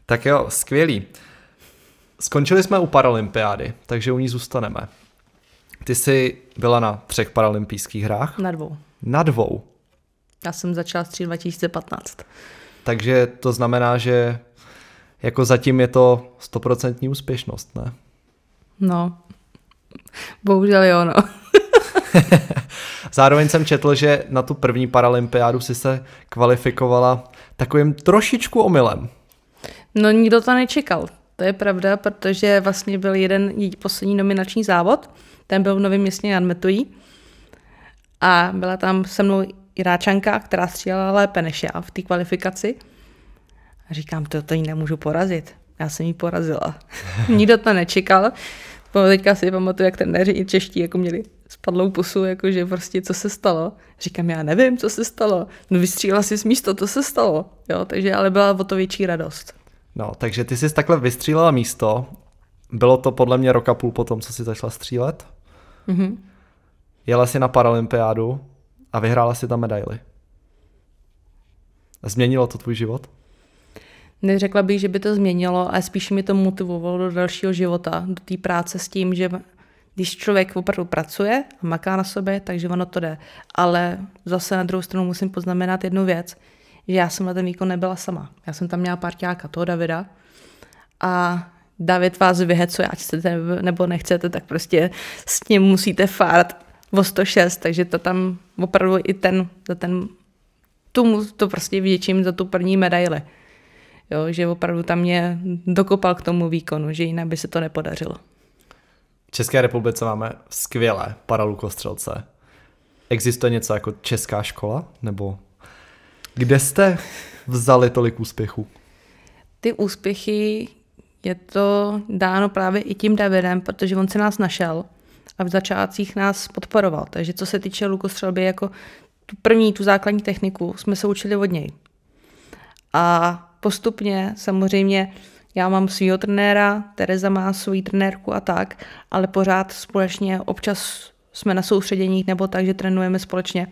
Tak jo, skvělý. Skončili jsme u paralympiády, takže u ní zůstaneme. Ty jsi byla na třech paralympijských hrách? Na dvou. Na dvou. Já jsem začala střílet 2015. Takže to znamená, že jako zatím je to stoprocentní úspěšnost, ne? No, bohužel jo, no. Zároveň jsem četl, že na tu první paralympiádu si se kvalifikovala takovým trošičku omylem. No nikdo to nečekal, to je pravda, protože vlastně byl jeden její poslední nominační závod, ten byl v Novém městě nad Metují a byla tam se mnou Iráčanka, která střílela lépe než já v té kvalifikaci. A říkám, to, to jí nemůžu porazit. Já jsem jí porazila. Nikdo to nečekal. Teďka si pamatuju, jak ten čeští jako měli padlou pusu, jakože prostě co se stalo. Říkám, já nevím, co se stalo. No vystřílela si z místo, to se stalo. Jo, takže ale byla o to větší radost. No, takže ty jsi takhle vystřílela místo. Bylo to podle mě roka půl po tom, co jsi začala střílet. Mm-hmm. Jela si na paralympiádu a vyhrála si tam medaily. Změnilo to tvůj život? Neřekla bych, že by to změnilo, ale spíš mi to motivovalo do dalšího života, do té práce s tím, že když člověk opravdu pracuje a maká na sobě, takže ono to jde. Ale zase na druhou stranu musím poznamenat jednu věc, že já jsem na ten výkon nebyla sama. Já jsem tam měla partiáka, toho Davida. A David vás vyhecuje, ať chcete nebo nechcete, tak prostě s ním musíte fárat o 106, takže to tam opravdu i ten, za ten, tomu to prostě vděčím za tu první medaili. Jo, že opravdu tam mě dokopal k tomu výkonu, že jinak by se to nepodařilo. České republice máme skvělé paralukostřelce. Existuje něco jako česká škola? Nebo kde jste vzali tolik úspěchů? Ty úspěchy je to dáno právě i tím Davidem, protože on se nás našel a v začátcích nás podporoval. Takže co se týče lukostřelby, jako tu první, tu základní techniku jsme se učili od něj. A postupně samozřejmě já mám svýho trenéra, Tereza má svou trenérku a tak, ale pořád společně občas jsme na soustředěních nebo tak, že trénujeme společně.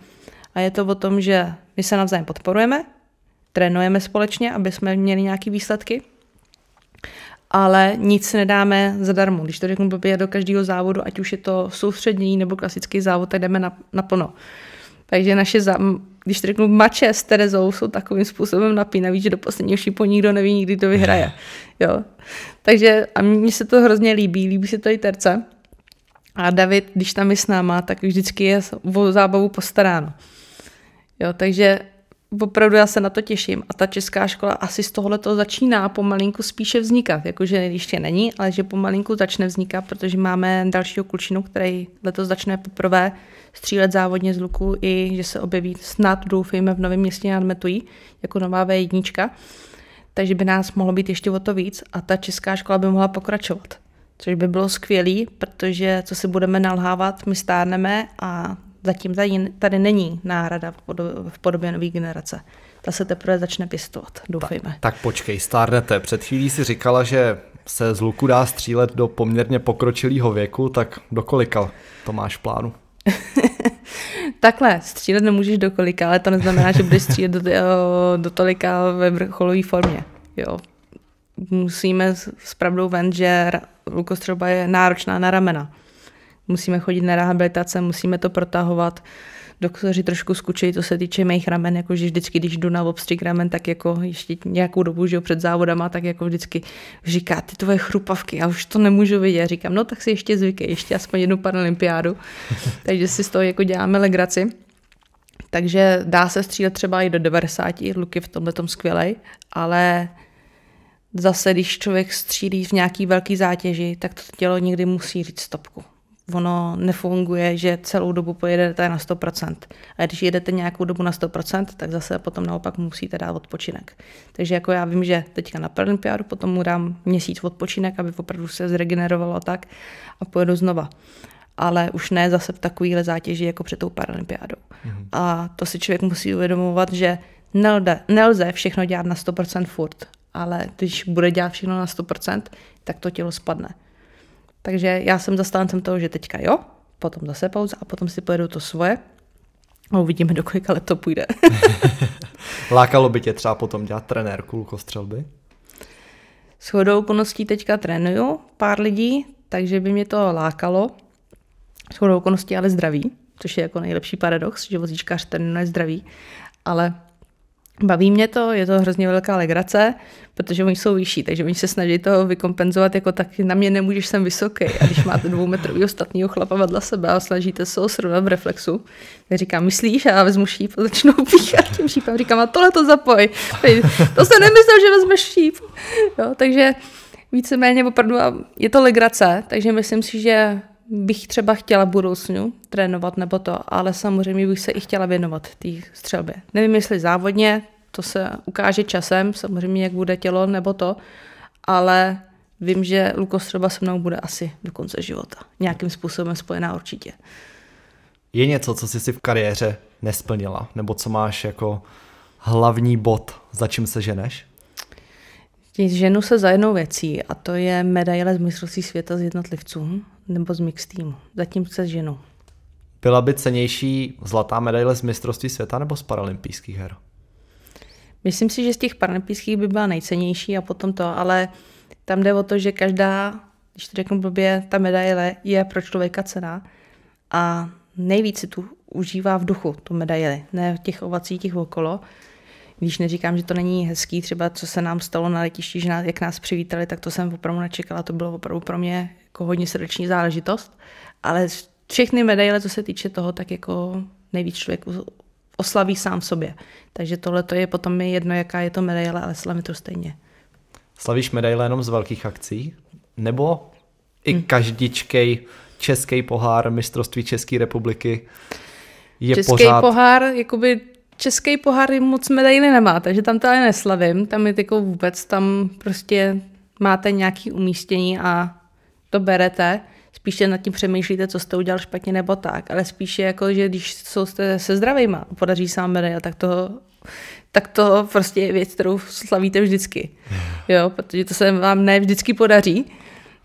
A je to o tom, že my se navzájem podporujeme, trénujeme společně, aby jsme měli nějaké výsledky, ale nic nedáme zadarmo. Když to řeknu blbě do každého závodu, ať už je to soustřední nebo klasický závod, tak jdeme naplno. Na takže naše, za, když řeknu, mače s Terezou jsou takovým způsobem napínaví, že do posledního šípu nikdo neví nikdy, kdo vyhraje. Jo. Takže a mně se to hrozně líbí, líbí se to i Terce. A David, když tam je s náma, tak vždycky je o zábavu postaráno. Jo, takže opravdu já se na to těším. A ta česká škola asi z to začíná pomalinku spíše vznikat. Jakože ještě není, ale že pomalinku začne vznikat, protože máme dalšího klučinu, který letos začne poprvé střílet závodně z luku i že se objeví snad doufejme v novém městě nad Metují jako nová V1, takže by nás mohlo být ještě o to víc a ta česká škola by mohla pokračovat. Což by bylo skvělé, protože co si budeme nalhávat, my stárneme a zatím tady, tady není náhrada v podobě, v podobě nové generace. Ta se teprve začne pěstovat, doufejme. Tak, tak počkej, stárnete. Před chvílí si říkala, že se z luku dá střílet do poměrně pokročilého věku, tak do kolika to máš v plánu? Takhle, střílet nemůžeš do kolika, ale to neznamená, že budeš střílet do, do tolika ve vrcholové formě. Jo. Musíme s pravdou ven, že lukostřelba je náročná na ramena. Musíme chodit na rehabilitace, musíme to protahovat doktoři trošku skučejí, to se týče mých ramen, jakože vždycky, když jdu na obstřík ramen, tak jako ještě nějakou dobu, že před závodama, tak jako vždycky říká, ty tvoje chrupavky, já už to nemůžu vidět. říkám, no tak si ještě zvykej, ještě aspoň jednu paralympiádu. Takže si z toho jako děláme legraci. Takže dá se střílet třeba i do 90, Luky v tomhle tom skvělej, ale zase, když člověk střílí v nějaký velký zátěži, tak to tělo někdy musí říct stopku ono nefunguje, že celou dobu pojedete na 100%. A když jedete nějakou dobu na 100%, tak zase potom naopak musíte dát odpočinek. Takže jako já vím, že teďka na paralympiádu potom mu dám měsíc odpočinek, aby opravdu se zregenerovalo tak a pojedu znova. Ale už ne zase v takovýhle zátěži jako před tou paralympiádou. Mm-hmm. A to si člověk musí uvědomovat, že nelze, nelze všechno dělat na 100% furt, ale když bude dělat všechno na 100%, tak to tělo spadne. Takže já jsem zastáncem toho, že teďka jo, potom zase pauza a potom si pojedu to svoje a uvidíme, do kolika let to půjde. Lákalo by tě třeba potom dělat trenérku lukostřelby? S chodou okolností teďka trénuju pár lidí, takže by mě to lákalo. S chodou okolností ale zdraví, což je jako nejlepší paradox, že vozíčkář trénuje zdraví, ale Baví mě to, je to hrozně velká legrace, protože oni jsou vyšší, takže oni se snaží to vykompenzovat, jako tak na mě nemůžeš, jsem vysoký. A když máte dvoumetrový ostatního chlapa vedle sebe a snažíte se ho srovnat v reflexu, tak říká, myslíš? A vezmu šíp a začnou píchat tím šípem. Říkám, a tohle to zapoj. To se nemyslel, že vezmeš šíp. Jo, takže víceméně opravdu je to legrace, takže myslím si, že bych třeba chtěla v budoucnu trénovat nebo to, ale samozřejmě bych se i chtěla věnovat té střelbě. Nevím, jestli závodně, to se ukáže časem, samozřejmě jak bude tělo nebo to, ale vím, že lukostřelba se mnou bude asi do konce života. Nějakým způsobem spojená určitě. Je něco, co jsi si v kariéře nesplnila? Nebo co máš jako hlavní bod, za čím se ženeš? Ženu se za jednou věcí a to je medaile z mistrovství světa z jednotlivců nebo z mixtýmu. Zatím se ženou. Byla by cenější zlatá medaile z mistrovství světa nebo z paralympijských her? Myslím si, že z těch paralympijských by byla nejcennější a potom to, ale tam jde o to, že každá, když to řeknu blbě, ta medaile je pro člověka cena a nejvíc si tu užívá v duchu tu medaili, ne v těch ovací, těch okolo. Když neříkám, že to není hezký, třeba co se nám stalo na letišti, že nás, jak nás přivítali, tak to jsem opravdu nečekala, to bylo opravdu pro mě jako hodně srdeční záležitost, ale všechny medaile, co se týče toho, tak jako nejvíc člověk oslaví sám v sobě. Takže tohle je potom mi jedno, jaká je to medaile, ale slavím to stejně. Slavíš medaile jenom z velkých akcí? Nebo i hmm. každičkej český pohár mistrovství České republiky je český pořád... pohár, jakoby český pohár moc medaily nemá, takže tam to ale neslavím. Tam je jako vůbec, tam prostě máte nějaké umístění a to berete, spíše nad tím přemýšlíte, co jste udělal špatně nebo tak, ale spíše jako, že když jsou jste se zdravýma, podaří se vám medaile, tak to, tak to prostě je věc, kterou slavíte vždycky. Jo, protože to se vám ne vždycky podaří.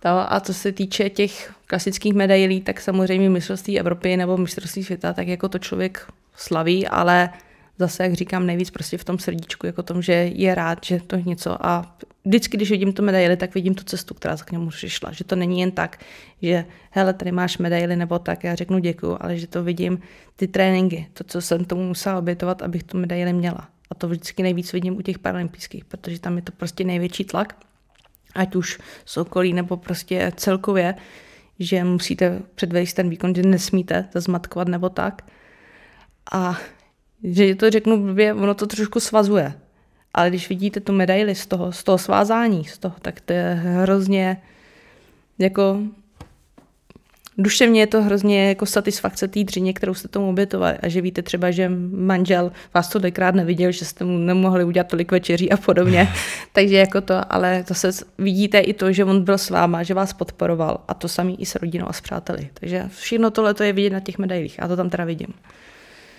To, no, a co se týče těch klasických medailí, tak samozřejmě mistrovství Evropy nebo mistrovství světa, tak jako to člověk slaví, ale zase, jak říkám, nejvíc prostě v tom srdíčku, jako tom, že je rád, že to něco a vždycky, když vidím tu medaili, tak vidím tu cestu, která se k němu přišla. Že to není jen tak, že hele, tady máš medaili nebo tak, já řeknu děkuju, ale že to vidím ty tréninky, to, co jsem tomu musela obětovat, abych tu medaili měla. A to vždycky nejvíc vidím u těch paralympijských, protože tam je to prostě největší tlak, ať už okolí nebo prostě celkově, že musíte předvést ten výkon, že nesmíte to zmatkovat nebo tak. A že to řeknu blbě, ono to trošku svazuje ale když vidíte tu medaili z toho, z toho svázání, z toho, tak to je hrozně jako duševně je to hrozně jako satisfakce té dřině, kterou jste tomu obětovali a že víte třeba, že manžel vás tolikrát neviděl, že jste mu nemohli udělat tolik večeří a podobně. Takže jako to, ale zase vidíte i to, že on byl s váma, že vás podporoval a to samý i s rodinou a s přáteli. Takže všechno tohle to je vidět na těch medailích a to tam teda vidím.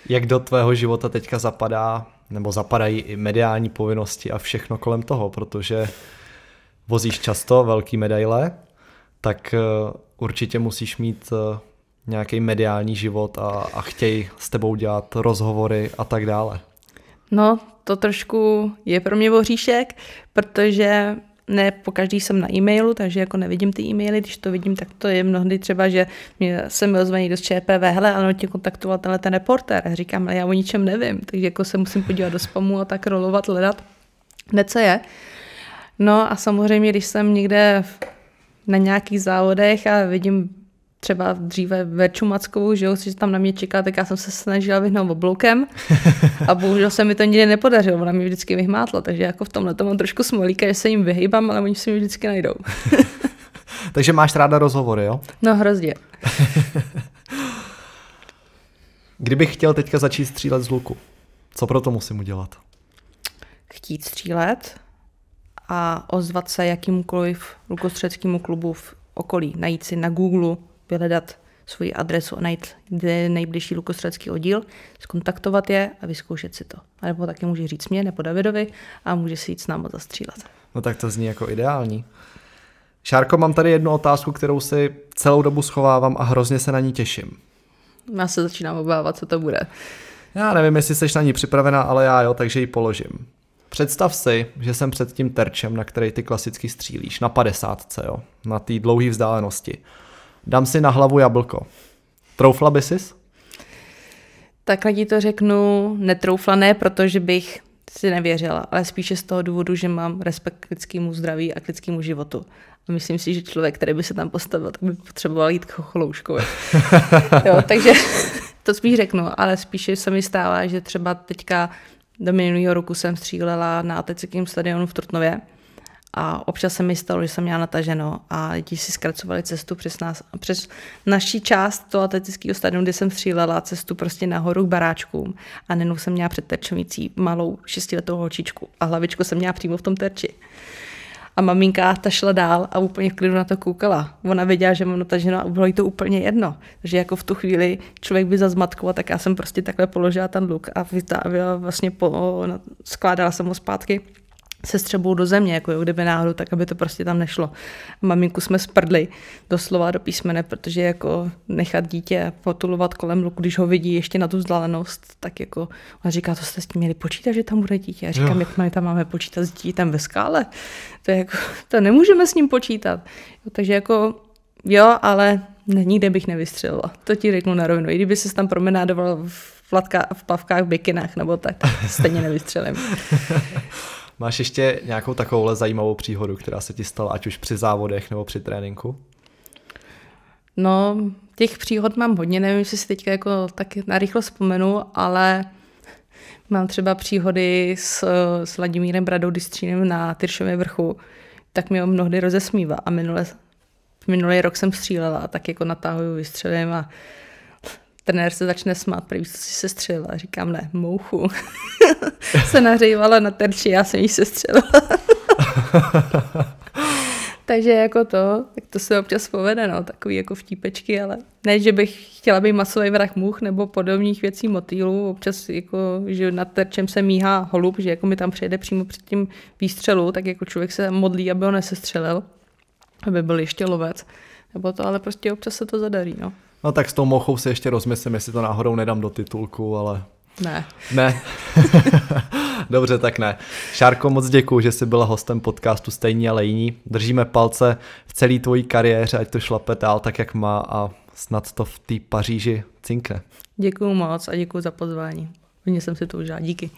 Jak do tvého života teďka zapadá nebo zapadají i mediální povinnosti a všechno kolem toho, protože vozíš často velký medaile, tak eh, určitě musíš mít eh, nějaký mediální život a, a chtějí s tebou dělat rozhovory a tak dále. No, to trošku je pro mě voříšek, protože ne po každý jsem na e-mailu, takže jako nevidím ty e-maily, když to vidím, tak to je mnohdy třeba, že mě se mi ozvaní dost ČPV, hele, ano, tě kontaktoval tenhle ten reporter, a říkám, ale já o ničem nevím, takže jako se musím podívat do spamu a tak rolovat, hledat, ne co je. No a samozřejmě, když jsem někde na nějakých závodech a vidím třeba dříve Verču Mackovou, že jo, tam na mě čeká, tak já jsem se snažila vyhnout obloukem a bohužel se mi to nikdy nepodařilo, ona mě vždycky vyhmátla, takže jako v tomhle to mám trošku smolíka, že se jim vyhýbám, ale oni si mě vždycky najdou. takže máš ráda rozhovory, jo? No hrozně. Kdybych chtěl teďka začít střílet z luku, co pro to musím udělat? Chtít střílet a ozvat se jakýmkoliv lukostřeckému klubu v okolí, najít si na Google vyhledat svoji adresu a najít, kde je nejbližší lukostřelecký oddíl, skontaktovat je a vyzkoušet si to. A nebo taky může říct mě nebo Davidovi a může si jít s námi zastřílet. No tak to zní jako ideální. Šárko, mám tady jednu otázku, kterou si celou dobu schovávám a hrozně se na ní těším. Já se začínám obávat, co to bude. Já nevím, jestli jsi na ní připravená, ale já jo, takže ji položím. Představ si, že jsem před tím terčem, na který ty klasicky střílíš, na 50, jo, na té dlouhé vzdálenosti dám si na hlavu jablko. Troufla by sis? Takhle ti to řeknu netroufla, ne protože bych si nevěřila, ale spíše z toho důvodu, že mám respekt k lidskému zdraví a k lidskému životu. A myslím si, že člověk, který by se tam postavil, tak by potřeboval jít k jo, takže to spíš řeknu, ale spíše se mi stává, že třeba teďka do minulého roku jsem střílela na atletickém stadionu v Trutnově a občas se mi stalo, že jsem měla nataženo a lidi si zkracovali cestu přes, nás, přes naší část toho atletického stadionu, kde jsem střílela cestu prostě nahoru k baráčkům a nenou jsem měla před terčovící malou šestiletou holčičku a hlavičku jsem měla přímo v tom terči. A maminka ta šla dál a úplně v klidu na to koukala. Ona věděla, že mám nataženo a bylo jí to úplně jedno. Že jako v tu chvíli člověk by zazmatkoval, tak já jsem prostě takhle položila ten luk a vlastně po, skládala jsem ho zpátky se střebou do země, jako jo, kdyby náhodou, tak aby to prostě tam nešlo. Maminku jsme sprdli doslova do písmene, protože jako nechat dítě potulovat kolem luku, když ho vidí ještě na tu vzdálenost, tak jako ona říká, to jste s tím měli počítat, že tam bude dítě. Já říkám, jo. jak my tam máme počítat s dítětem ve skále? To, je jako, to nemůžeme s ním počítat. Jo, takže jako jo, ale nikde bych nevystřelila. To ti řeknu na rovinu. I kdyby se tam promenádoval v, v plavkách, v bikinách nebo tak stejně nevystřelím. Máš ještě nějakou takovou zajímavou příhodu, která se ti stala, ať už při závodech nebo při tréninku? No, těch příhod mám hodně, nevím, jestli si teďka jako tak narychlo vzpomenu, ale mám třeba příhody s, s Vladimírem Bradou Dystřínem na Tyršově vrchu, tak mě ho mnohdy rozesmívá a minule, minulý rok jsem střílela a tak jako natáhuju, vystřelím a trenér se začne smát, prý si se Říkám, ne, mouchu. se nařejvala na terči, já jsem jí se Takže jako to, tak to se občas povede, no, takový jako vtípečky, ale ne, že bych chtěla být masový vrah much nebo podobných věcí motýlů, občas jako, že nad terčem se míhá holub, že jako mi tam přijede přímo před tím výstřelu, tak jako člověk se modlí, aby ho nesestřelil, aby byl ještě lovec, nebo to, ale prostě občas se to zadarí, no. No tak s tou mochou se ještě rozmyslím, jestli to náhodou nedám do titulku, ale... Ne. Ne. Dobře, tak ne. Šárko, moc děkuji, že jsi byla hostem podcastu Stejní ale jiní. Držíme palce v celé tvojí kariéře, ať to šlape dál tak, jak má a snad to v té Paříži cinkne. Děkuji moc a děkuji za pozvání. Mně jsem si to užila. Díky.